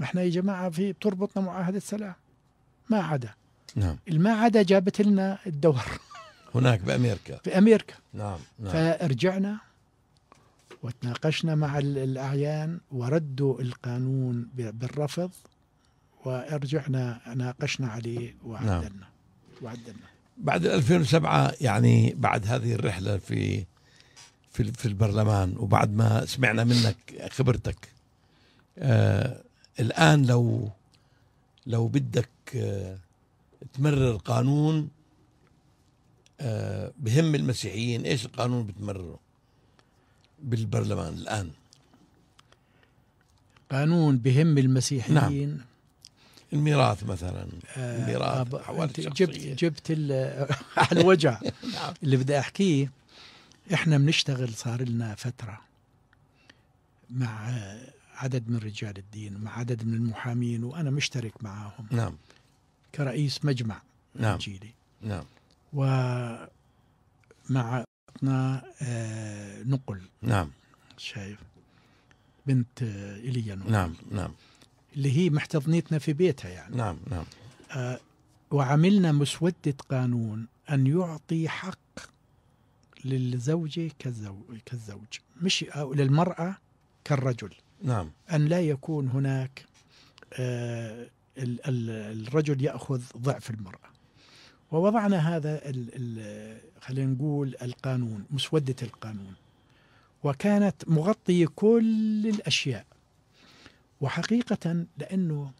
نحن يا جماعة في بتربطنا معاهدة سلام ما عدا نعم الما عدا جابت لنا الدور هناك بأمريكا في أمريكا نعم, نعم. فرجعنا وتناقشنا مع الأعيان وردوا القانون بالرفض ورجعنا ناقشنا عليه وعدلنا نعم. وعدلنا بعد 2007 يعني بعد هذه الرحلة في في في البرلمان وبعد ما سمعنا منك خبرتك آه الآن لو لو بدك آه، تمرر قانون آه، بهم المسيحيين ايش القانون بتمرره بالبرلمان الآن قانون بهم المسيحيين نعم. الميراث مثلا آه، الميراث آه جبت جبت (laughs) على الوجع (laughs) نعم. اللي بدي احكيه احنا بنشتغل صار لنا فتره مع عدد من رجال الدين مع عدد من المحامين وأنا مشترك معهم نعم كرئيس مجمع نعم جيلي نعم ومع آه، نقل نعم شايف بنت آه، إليا نقل نعم نعم اللي هي محتضنيتنا في بيتها يعني نعم نعم آه، وعملنا مسودة قانون أن يعطي حق للزوجة كالزوج, كالزوج مش أو للمرأة كالرجل نعم أن لا يكون هناك آه، الرجل يأخذ ضعف المرأة ووضعنا هذا خلينا نقول القانون مسودة القانون وكانت مغطية كل الأشياء وحقيقة لأنه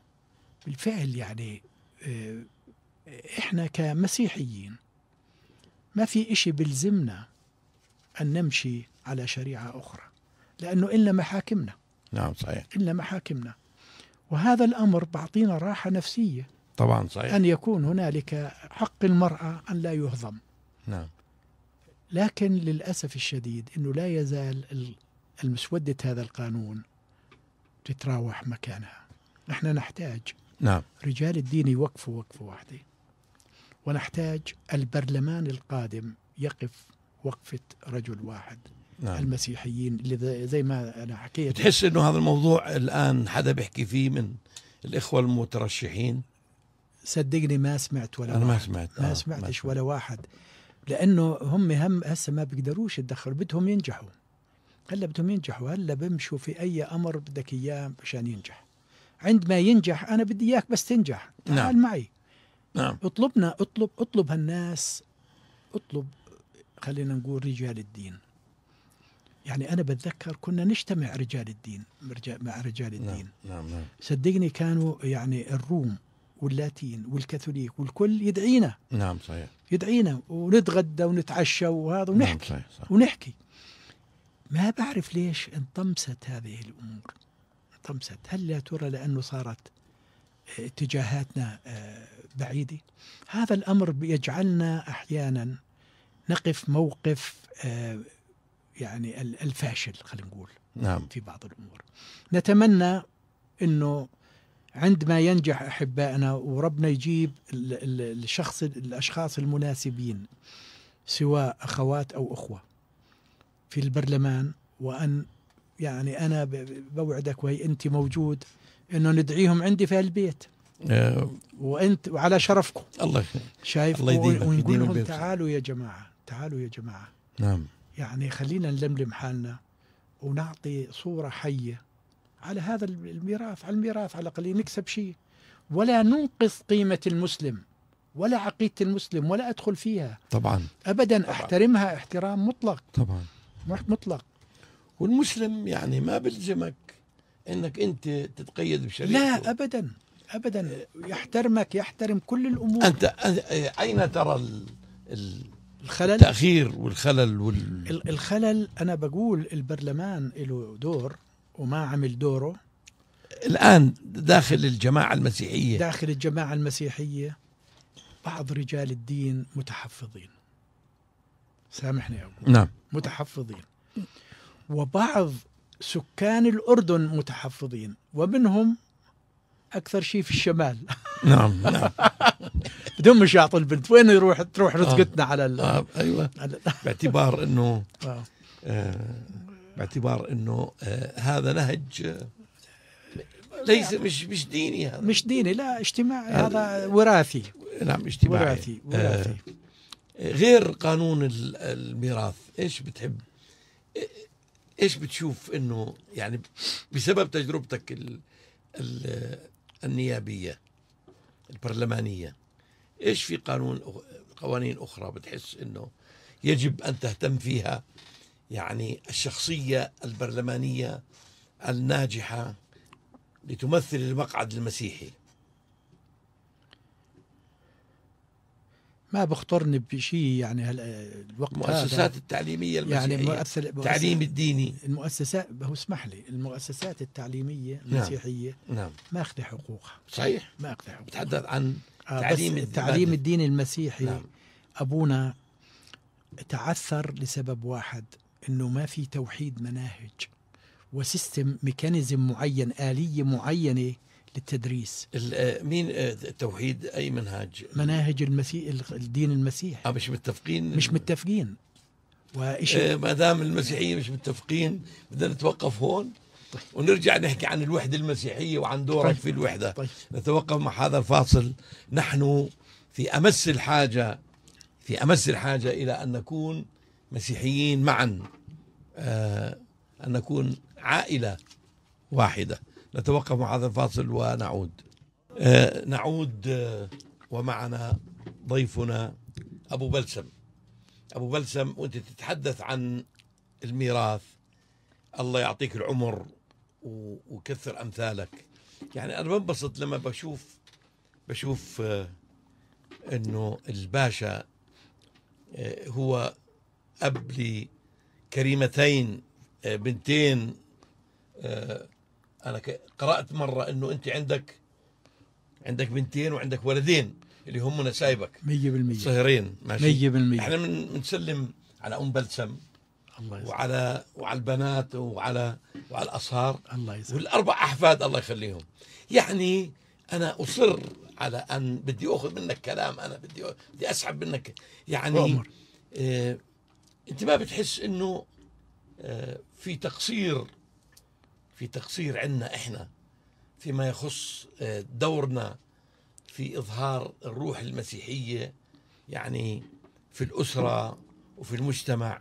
بالفعل يعني آه، إحنا كمسيحيين ما في إشي بلزمنا أن نمشي على شريعة أخرى لأنه إلنا محاكمنا نعم صحيح إلا محاكمنا وهذا الأمر بعطينا راحة نفسية طبعا صحيح أن يكون هنالك حق المرأة أن لا يهضم نعم لكن للأسف الشديد أنه لا يزال المسودة هذا القانون تتراوح مكانها نحن نحتاج نعم رجال الدين يوقفوا وقفة واحدة ونحتاج البرلمان القادم يقف وقفة رجل واحد نعم. المسيحيين اللي زي ما انا حكيت بتحس انه هذا الموضوع الان حدا بيحكي فيه من الاخوه المترشحين صدقني ما سمعت ولا أنا واحد. ما سمعت ما آه. سمعتش ما ولا واحد لانه هم هم هسه ما بيقدروش يتدخلوا بدهم ينجحوا هلا بدهم ينجحوا هلا بمشوا في اي امر بدك اياه عشان ينجح عندما ينجح انا بدي اياك بس تنجح تعال نعم. معي نعم اطلبنا اطلب اطلب هالناس اطلب خلينا نقول رجال الدين يعني أنا بتذكر كنا نجتمع رجال الدين مع رجال نعم، الدين نعم نعم, صدقني كانوا يعني الروم واللاتين والكاثوليك والكل يدعينا نعم صحيح يدعينا ونتغدى ونتعشى وهذا نعم، ونحكي نعم صحيح صح. ونحكي ما بعرف ليش انطمست هذه الأمور انطمست هل يا ترى لأنه صارت آه، اتجاهاتنا آه، بعيدة هذا الأمر بيجعلنا أحيانا نقف موقف آه، يعني الفاشل خلينا نقول نعم. في بعض الامور نتمنى انه عندما ينجح احبائنا وربنا يجيب الشخص الاشخاص المناسبين سواء اخوات او اخوه في البرلمان وان يعني انا بوعدك وهي انت موجود انه ندعيهم عندي في البيت آه. وانت وعلى شرفكم الله شايف الله ونقول لهم تعالوا يا جماعه تعالوا يا جماعه نعم يعني خلينا نلملم حالنا ونعطي صورة حية على هذا الميراث على الميراث على الأقل نكسب شيء ولا ننقص قيمة المسلم ولا عقيدة المسلم ولا أدخل فيها طبعا أبدا طبعا. أحترمها احترام مطلق طبعا مطلق والمسلم يعني ما بلزمك انك انت تتقيد بشريك لا ابدا ابدا يحترمك يحترم كل الامور انت اين ترى الـ الـ الخلل التأخير والخلل وال... الخلل أنا بقول البرلمان له دور وما عمل دوره الآن داخل الجماعة المسيحية داخل الجماعة المسيحية بعض رجال الدين متحفظين سامحني أقول نعم متحفظين وبعض سكان الأردن متحفظين ومنهم أكثر شيء في الشمال نعم نعم (laughs) بدون مشاط البنت وين يروح تروح رزقتنا آه على ال آه ايوه على (laughs) باعتبار انه آه, آه باعتبار انه آه هذا نهج آه، ليس مش مش ديني هذا مش ديني لا اجتماعي هذا وراثي نعم اجتماعي وراثي آه، وراثي آه غير قانون الميراث ايش بتحب ايش بتشوف انه يعني بسبب تجربتك الـ ال النيابيه البرلمانيه ايش في قانون قوانين اخرى بتحس انه يجب ان تهتم فيها يعني الشخصيه البرلمانيه الناجحه لتمثل المقعد المسيحي ما بخطرني بشيء يعني هلا الوقت المؤسسات التعليمية يعني المسيحية يعني مؤسس التعليم الديني المؤسسات هو اسمح لي المؤسسات التعليمية نعم. المسيحية نعم, نعم. ما أخذ حقوقها صحيح ما أخذ حقوقها بتحدث عن آه، تعليم الدين تعليم الدين المسيحي نعم. ابونا تعثر لسبب واحد انه ما في توحيد مناهج وسيستم ميكانيزم معين آلية معينة للتدريس آه، مين آه، توحيد أي منهج مناهج المسيح الدين المسيحي آه مش متفقين مش متفقين وإيش آه ما دام المسيحيين مش متفقين بدنا نتوقف هون طيب. ونرجع نحكي عن الوحدة المسيحية وعن دورك طيب. في الوحدة طيب. نتوقف مع هذا الفاصل نحن في أمس الحاجة في أمس الحاجة إلى أن نكون مسيحيين معا آه، أن نكون عائلة واحدة نتوقف مع هذا الفاصل ونعود آه، نعود آه، ومعنا ضيفنا أبو بلسم أبو بلسم وأنت تتحدث عن الميراث الله يعطيك العمر وكثر امثالك يعني انا بنبسط لما بشوف بشوف آه، انه الباشا آه، هو اب لكريمتين آه، بنتين انا قرات مره انه انت عندك عندك بنتين وعندك ولدين اللي هم نسايبك 100% صهرين ماشي 100% احنا بنسلم على ام بلسم الله وعلى وعلى البنات وعلى وعلى الأصهار الله يزيزي. والأربع أحفاد الله يخليهم يعني أنا أصر على أن بدي أخذ منك كلام أنا بدي بدي أسحب منك يعني آه أنت ما بتحس إنه آه في تقصير في تقصير عنا إحنا فيما يخص آه دورنا في إظهار الروح المسيحية يعني في الأسرة وفي المجتمع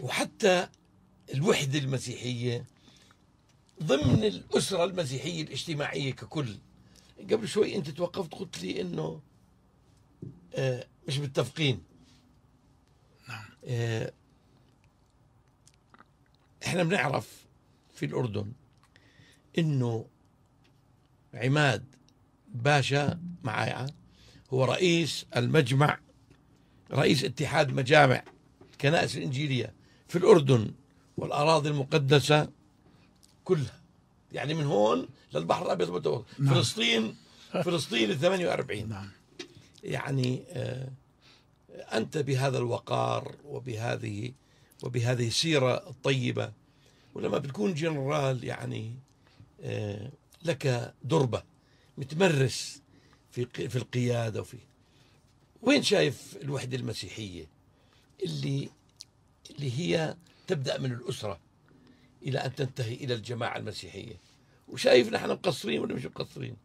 وحتى الوحدة المسيحية ضمن الأسرة المسيحية الاجتماعية ككل قبل شوي أنت توقفت قلت لي أنه آه، مش متفقين نعم آه، احنا بنعرف في الأردن أنه عماد باشا معايا هو رئيس المجمع رئيس اتحاد مجامع الكنائس الإنجيلية في الأردن والأراضي المقدسة كلها يعني من هون للبحر الأبيض المتوسط نعم. فلسطين فلسطين ال 48 نعم. يعني آه، أنت بهذا الوقار وبهذه وبهذه السيرة الطيبة ولما بتكون جنرال يعني آه، لك دربة متمرس في في القيادة وفي وين شايف الوحدة المسيحية اللي اللي هي تبدأ من الأسرة إلى أن تنتهي إلى الجماعة المسيحية وشايف نحن مقصرين ولا مش مقصرين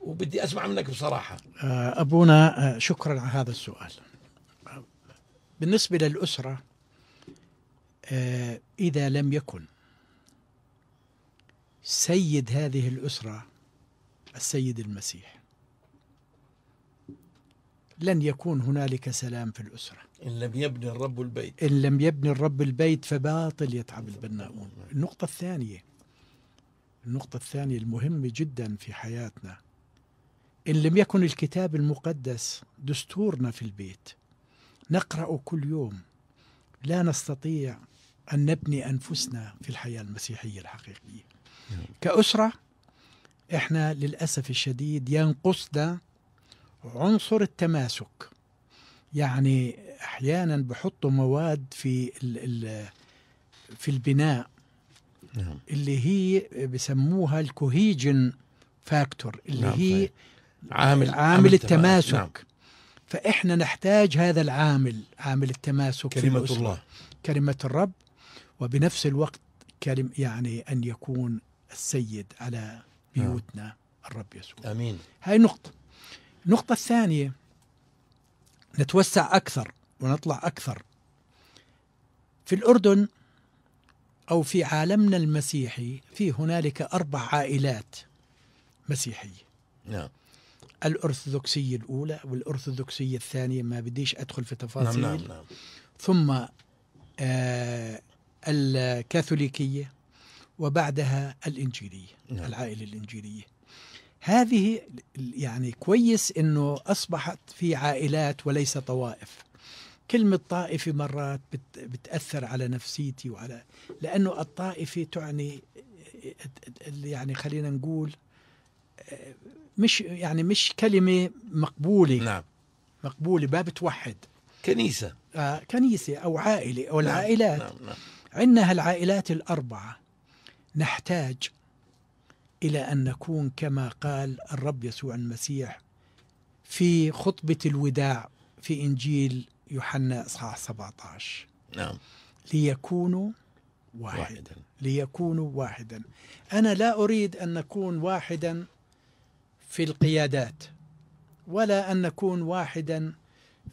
وبدي أسمع منك بصراحة آه، أبونا آه، شكرا على هذا السؤال آه، بالنسبة للأسرة إذا لم يكن سيد هذه الأسرة السيد المسيح لن يكون هنالك سلام في الأسرة إن لم يبني الرب البيت إن لم يبني الرب البيت فباطل يتعب البناؤون النقطة الثانية النقطة الثانية المهمة جدا في حياتنا إن لم يكن الكتاب المقدس دستورنا في البيت نقرأ كل يوم لا نستطيع أن نبني أنفسنا في الحياة المسيحية الحقيقية كأسرة إحنا للأسف الشديد ينقصنا عنصر التماسك يعني احيانا بحطوا مواد في الـ الـ في البناء نعم. اللي هي بسموها الكوهيجن فاكتور اللي نعم. هي عامل عامل التماسك نعم. فاحنا نحتاج هذا العامل عامل التماسك كلمه في الله كلمه الرب وبنفس الوقت كلم يعني ان يكون السيد على نعم. بيوتنا نعم. الرب يسوع امين هاي نقطه النقطه الثانيه نتوسع اكثر ونطلع أكثر في الأردن أو في عالمنا المسيحي في هنالك أربع عائلات مسيحية نعم الأرثوذكسية الأولى والأرثوذكسية الثانية ما بديش أدخل في تفاصيل نعم نعم نعم. ثم آه الكاثوليكية وبعدها الإنجيلية نعم. العائلة الإنجيلية هذه يعني كويس أنه أصبحت في عائلات وليس طوائف كلمة طائفي مرات بتأثر على نفسيتي وعلى لأنه الطائفي تعني يعني خلينا نقول مش يعني مش كلمة مقبولة نعم مقبولة ما بتوحد كنيسة آه كنيسة أو عائلة أو نعم، العائلات نعم نعم. عندنا هالعائلات الأربعة نحتاج إلى أن نكون كما قال الرب يسوع المسيح في خطبة الوداع في إنجيل يوحنا إصحاح 17 نعم ليكونوا واحد. واحدا ليكونوا واحدا أنا لا أريد أن نكون واحدا في القيادات ولا أن نكون واحدا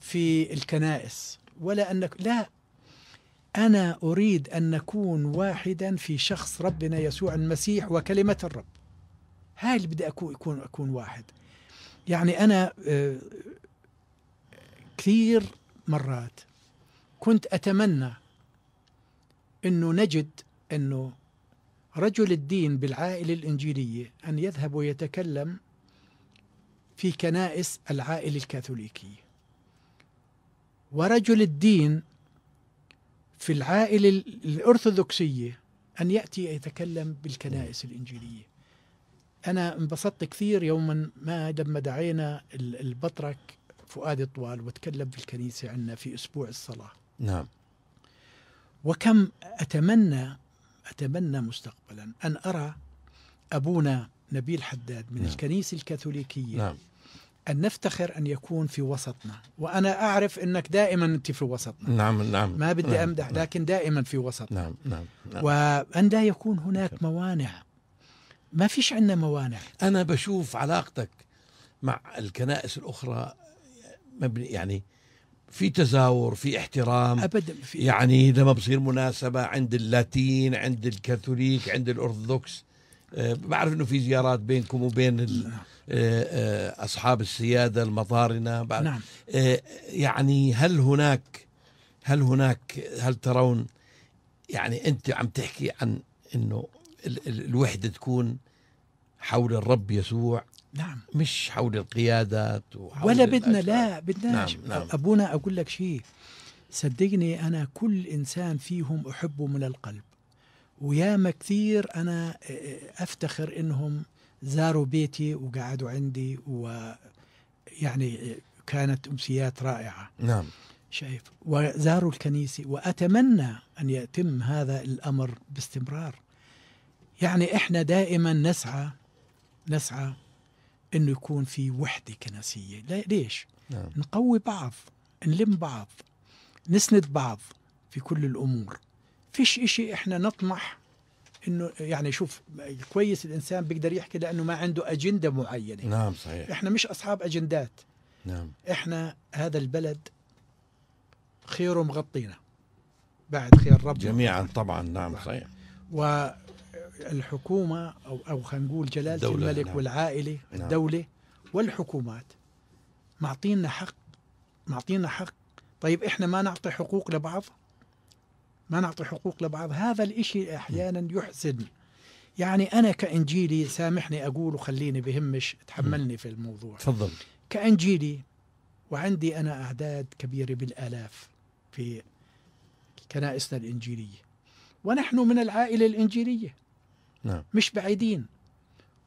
في الكنائس ولا أن لا أنا أريد أن نكون واحدا في شخص ربنا يسوع المسيح وكلمة الرب هاي اللي بدي أكون أكون أكون واحد يعني أنا آه، كثير مرات كنت أتمنى أنه نجد أنه رجل الدين بالعائلة الإنجيلية أن يذهب ويتكلم في كنائس العائلة الكاثوليكية ورجل الدين في العائلة الأرثوذكسية أن يأتي يتكلم بالكنائس الإنجيلية أنا انبسطت كثير يوما ما لما دعينا البطرك فؤاد طوال وتكلم في الكنيسة عندنا في أسبوع الصلاة نعم وكم أتمنى أتمنى مستقبلا أن أرى أبونا نبيل حداد من نعم. الكنيسة الكاثوليكية نعم. أن نفتخر أن يكون في وسطنا وأنا أعرف أنك دائما أنت في وسطنا نعم نعم ما بدي نعم أمدح نعم. لكن دائما في وسطنا نعم نعم, نعم وأن لا يكون هناك نعم. موانع ما فيش عندنا موانع أنا بشوف علاقتك مع الكنائس الأخرى مبني يعني في تزاور في احترام ابدا في يعني لما بصير مناسبه عند اللاتين عند الكاثوليك عند الارثوذكس أه بعرف انه في زيارات بينكم وبين نعم. آه،, أه اصحاب السياده المطارنه نعم أه يعني هل هناك هل هناك هل ترون يعني انت عم تحكي عن انه الوحده تكون حول الرب يسوع نعم مش حول القيادات وحول ولا بدنا لا بدنا نعم نعم ابونا اقول لك شيء صدقني انا كل انسان فيهم احبه من القلب وياما كثير انا آه، آه، افتخر انهم زاروا بيتي وقعدوا عندي ويعني آه، كانت امسيات رائعه نعم شايف وزاروا الكنيسه واتمنى ان يتم هذا الامر باستمرار يعني احنا دائما نسعى نسعى انه يكون في وحده كنسيه ليش نعم. نقوي بعض نلم بعض نسند بعض في كل الامور فيش إشي احنا نطمح انه يعني شوف كويس الانسان بيقدر يحكي لانه ما عنده اجنده معينه نعم صحيح احنا مش اصحاب اجندات نعم احنا هذا البلد خيره مغطينا بعد خير ربنا جميعا طبعا نعم صحيح و الحكومه او او خلينا نقول جلاله الملك نعم. والعائله نعم. الدوله والحكومات معطينا حق معطينا حق طيب احنا ما نعطي حقوق لبعض ما نعطي حقوق لبعض هذا الإشي احيانا يحزن يعني انا كانجيلي سامحني اقول وخليني بهمش تحملني في الموضوع تفضل كانجيلي وعندي انا اعداد كبيره بالالاف في كنائسنا الانجيليه ونحن من العائله الانجيليه نعم. مش بعيدين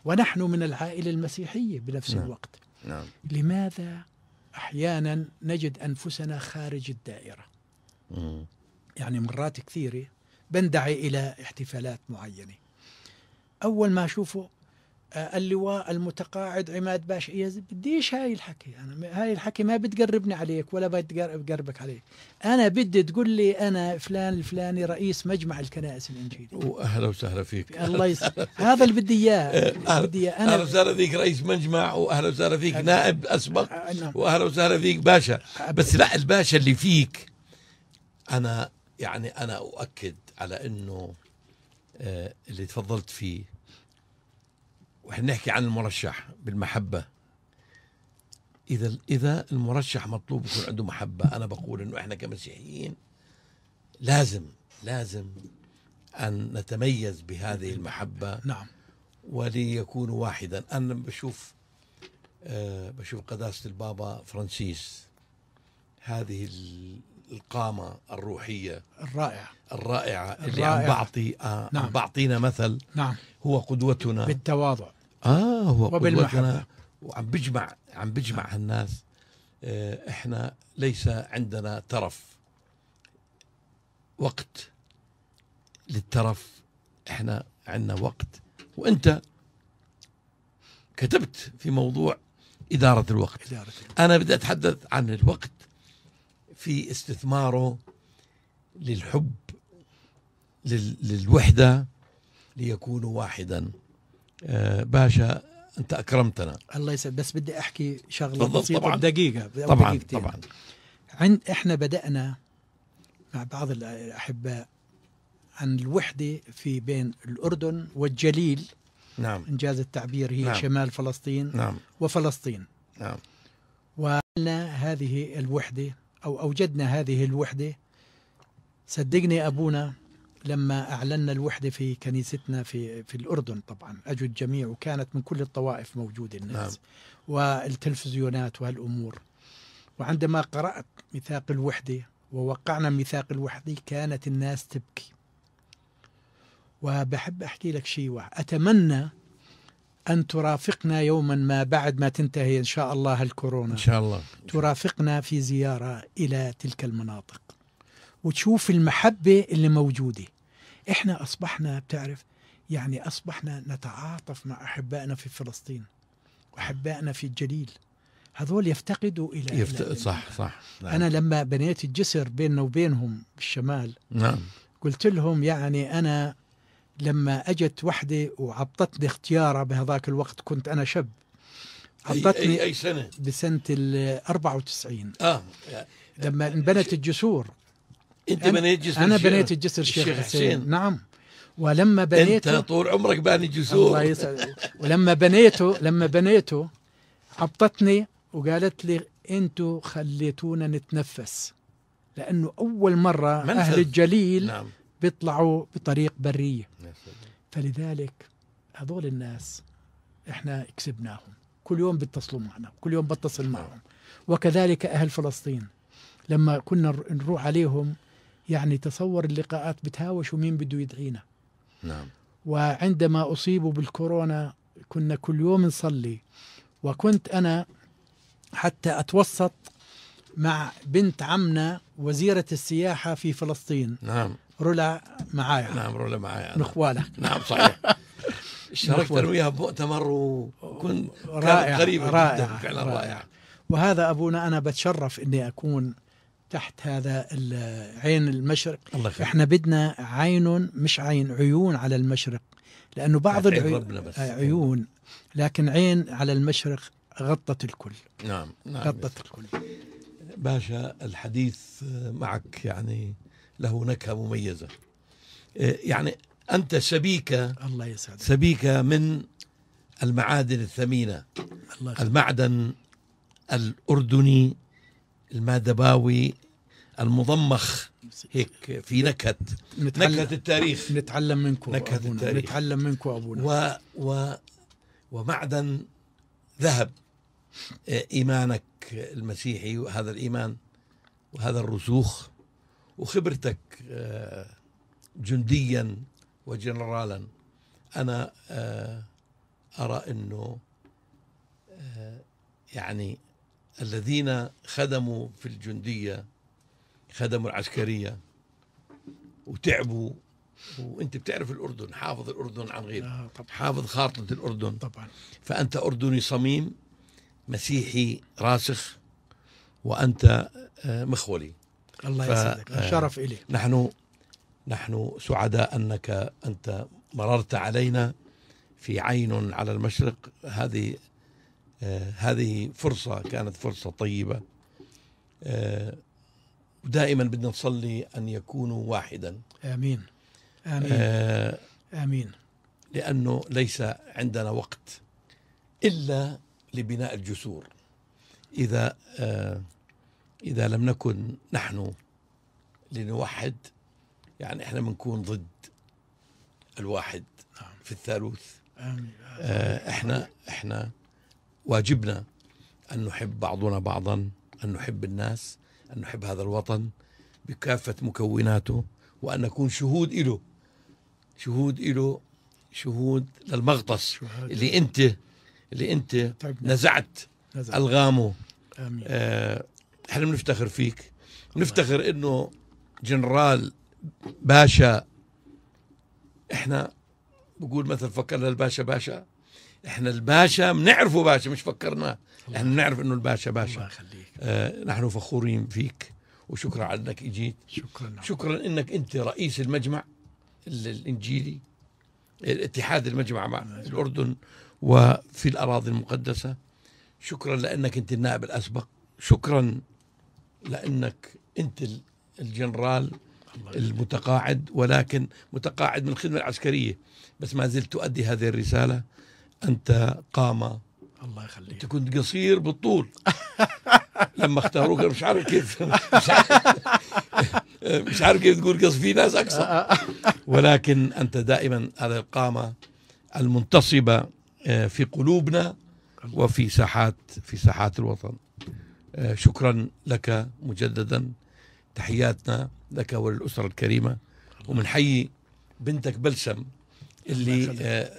ونحن من العائلة المسيحية بنفس نعم. الوقت نعم. لماذا أحيانا نجد أنفسنا خارج الدائرة مم. يعني مرات كثيرة بندعي إلى احتفالات معينة أول ما أشوفه آه، اللواء المتقاعد عماد باشا يزيد بديش هاي الحكي انا هاي الحكي ما بتقربني عليك ولا بتقربك عليك انا بدي تقول لي انا فلان الفلاني رئيس مجمع الكنائس الانجيليه واهلا وسهلا فيك (laughs) الله يسلمك هذا اللي بدي اياه (laughs) آه، بدي اياه انا اهلا وسهلا فيك رئيس مجمع واهلا وسهلا فيك أهل... نائب اسبق آه، نعم. واهلا وسهلا فيك باشا بس لا الباشا اللي فيك انا يعني انا اؤكد على انه اللي تفضلت فيه واحنا نحكي عن المرشح بالمحبه اذا اذا المرشح مطلوب يكون عنده محبه انا بقول انه احنا كمسيحيين لازم لازم ان نتميز بهذه المحبه نعم وليكون واحدا انا بشوف أه بشوف قداسه البابا فرانسيس هذه القامة الروحية الرائعة الرائعة اللي عم بعطي آه نعم. عم بعطينا مثل نعم هو قدوتنا بالتواضع اه هو قدوتنا وعم بجمع عم بجمع نعم. هالناس آه احنا ليس عندنا ترف وقت للترف احنا عندنا وقت وانت كتبت في موضوع إدارة الوقت. إدارة الوقت أنا بدي أتحدث عن الوقت في استثماره للحب للوحدة ليكونوا واحدا آه، باشا أنت أكرمتنا الله يسعد بس بدي أحكي شغلة بسيطة طبعا دقيقة طبعا طبعا عند إحنا بدأنا مع بعض الأحباء عن الوحدة في بين الأردن والجليل نعم إنجاز التعبير هي نعم. شمال فلسطين نعم. وفلسطين نعم وعملنا هذه الوحدة أو أوجدنا هذه الوحدة صدقني أبونا لما أعلنا الوحدة في كنيستنا في, في الأردن طبعا أجوا الجميع وكانت من كل الطوائف موجودة الناس نعم. والتلفزيونات وهالأمور وعندما قرأت ميثاق الوحدة ووقعنا ميثاق الوحدة كانت الناس تبكي وبحب أحكي لك شيء واحد أتمنى أن ترافقنا يوما ما بعد ما تنتهي إن شاء الله الكورونا إن شاء الله ترافقنا في زيارة إلى تلك المناطق وتشوف المحبة اللي موجودة إحنا أصبحنا بتعرف يعني أصبحنا نتعاطف مع أحبائنا في فلسطين وأحبائنا في الجليل هذول يفتقدوا إلى يفت... صح صح نعم. أنا لما بنيت الجسر بيننا وبينهم بالشمال نعم قلت لهم يعني أنا لما اجت وحده وعطتني اختيارها بهذاك الوقت كنت انا شاب عطتني أي, أي, أي سنة؟ بسنة ال 94 اه لما انبنت الجسور انت بنيت جسر انا بنيت الجسر الشيخ حسين. حسين نعم ولما بنيته انت طول عمرك باني جسور الله يسعدك ولما بنيته لما بنيته عبطتني وقالت لي انتوا خليتونا نتنفس لانه اول مره اهل الجليل نعم. بيطلعوا بطريق برية فلذلك هذول الناس احنا كسبناهم كل يوم بيتصلوا معنا كل يوم بتصل معهم وكذلك أهل فلسطين لما كنا نروح عليهم يعني تصور اللقاءات بتهاوش ومين بده يدعينا نعم وعندما أصيبوا بالكورونا كنا كل يوم نصلي وكنت أنا حتى أتوسط مع بنت عمنا وزيرة السياحة في فلسطين نعم رولا معايا نعم رولا معايا نخوالك نعم صحيح (laughs) شاركت انا وياها بمؤتمر وكنت رائع غريبة رائع جدا فعلا رائع, رائع. وهذا ابونا انا بتشرف اني اكون تحت هذا عين المشرق الله احنا بدنا عين مش عين عيون على المشرق لانه بعض العيون آه، عيون لكن عين على المشرق غطت الكل نعم نعم غطت الكل باشا الحديث معك يعني له نكهة مميزة إيه، يعني أنت سبيكة الله يسعدك سبيكة من المعادن الثمينة الله يسعدك. المعدن الأردني المادباوي المضمخ هيك في نكهة نكهة التاريخ نتعلم منكم نكهة أبونا. التاريخ نتعلم منكم أبونا و, و ومعدن ذهب إيه، إيمانك المسيحي وهذا الإيمان وهذا الرسوخ وخبرتك آه، جنديا وجنرالا انا آه، ارى انه آه، يعني الذين خدموا في الجنديه خدموا العسكريه وتعبوا وانت بتعرف الاردن حافظ الاردن عن غيره حافظ خارطه الاردن طبعا فانت اردني صميم مسيحي راسخ وانت مخولي الله يسعدك آه. شرف إلي نحن نحن سعداء أنك أنت مررت علينا في عين على المشرق هذه آه، هذه فرصة كانت فرصة طيبة آه، دائما بدنا نصلي أن يكونوا واحدا آمين آمين آمين لأنه ليس عندنا وقت إلا لبناء الجسور إذا آه إذا لم نكن نحن لنوحد يعني إحنا بنكون ضد الواحد في الثالوث آه، إحنا إحنا واجبنا أن نحب بعضنا بعضا أن نحب الناس أن نحب هذا الوطن بكافة مكوناته وأن نكون شهود إله شهود إله شهود للمغطس اللي أنت اللي أنت طيب. نزعت ألغامه آمين. آه احنا بنفتخر فيك بنفتخر انه جنرال باشا احنا بقول مثل فكرنا الباشا باشا احنا الباشا بنعرفه باشا مش فكرناه احنا بنعرف انه الباشا باشا الله يخليك آه نحن فخورين فيك وشكرا على انك اجيت شكرا شكرا انك انت رئيس المجمع الانجيلي الاتحاد المجمع مع الاردن وفي الاراضي المقدسه شكرا لانك انت النائب الاسبق شكرا لانك انت الجنرال المتقاعد ولكن متقاعد من الخدمه العسكريه بس ما زلت تؤدي هذه الرساله انت قامه الله يخليك انت كنت قصير بالطول (laughs) لما اختاروك مش عارف كيف مش عارف, مش عارف كيف تقول قص في ناس اقصر ولكن انت دائما هذا القامه المنتصبه آه، في قلوبنا وفي ساحات في ساحات الوطن آه، شكرا لك مجددا تحياتنا لك وللأسرة الكريمة ومنحيي بنتك بلسم اللي آه،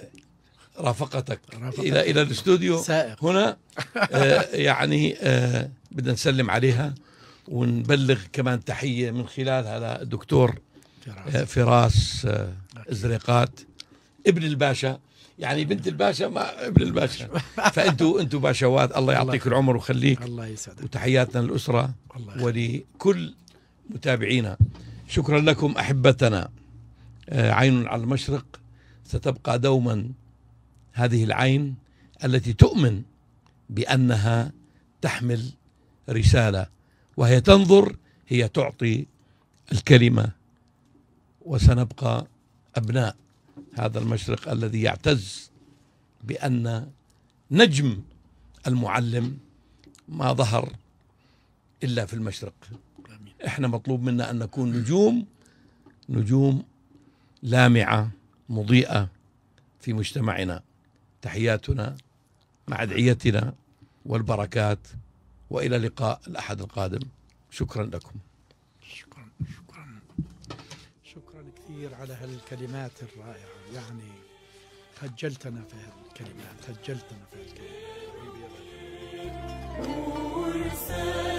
رافقتك الى الى الاستوديو هنا آه، يعني بدنا نسلم عليها ونبلغ كمان تحيه من خلالها للدكتور فراس ازريقات ابن الباشا يعني بنت الباشا مع ابن الباشا فانتوا انتوا باشوات الله يعطيك العمر وخليك الله يسعدك وتحياتنا للاسره ولكل متابعينا شكرا لكم احبتنا آه، عين على المشرق ستبقى دوما هذه العين التي تؤمن بانها تحمل رساله وهي تنظر هي تعطي الكلمه وسنبقى ابناء هذا المشرق الذي يعتز بأن نجم المعلم ما ظهر إلا في المشرق احنا مطلوب منا أن نكون نجوم نجوم لامعة مضيئة في مجتمعنا تحياتنا مع أدعيتنا والبركات والى لقاء الاحد القادم شكرا لكم شكرا شكرا شكرا كثير على هالكلمات الرائعه يعني خجلتنا في هالكلمات خجلتنا في هالكلمات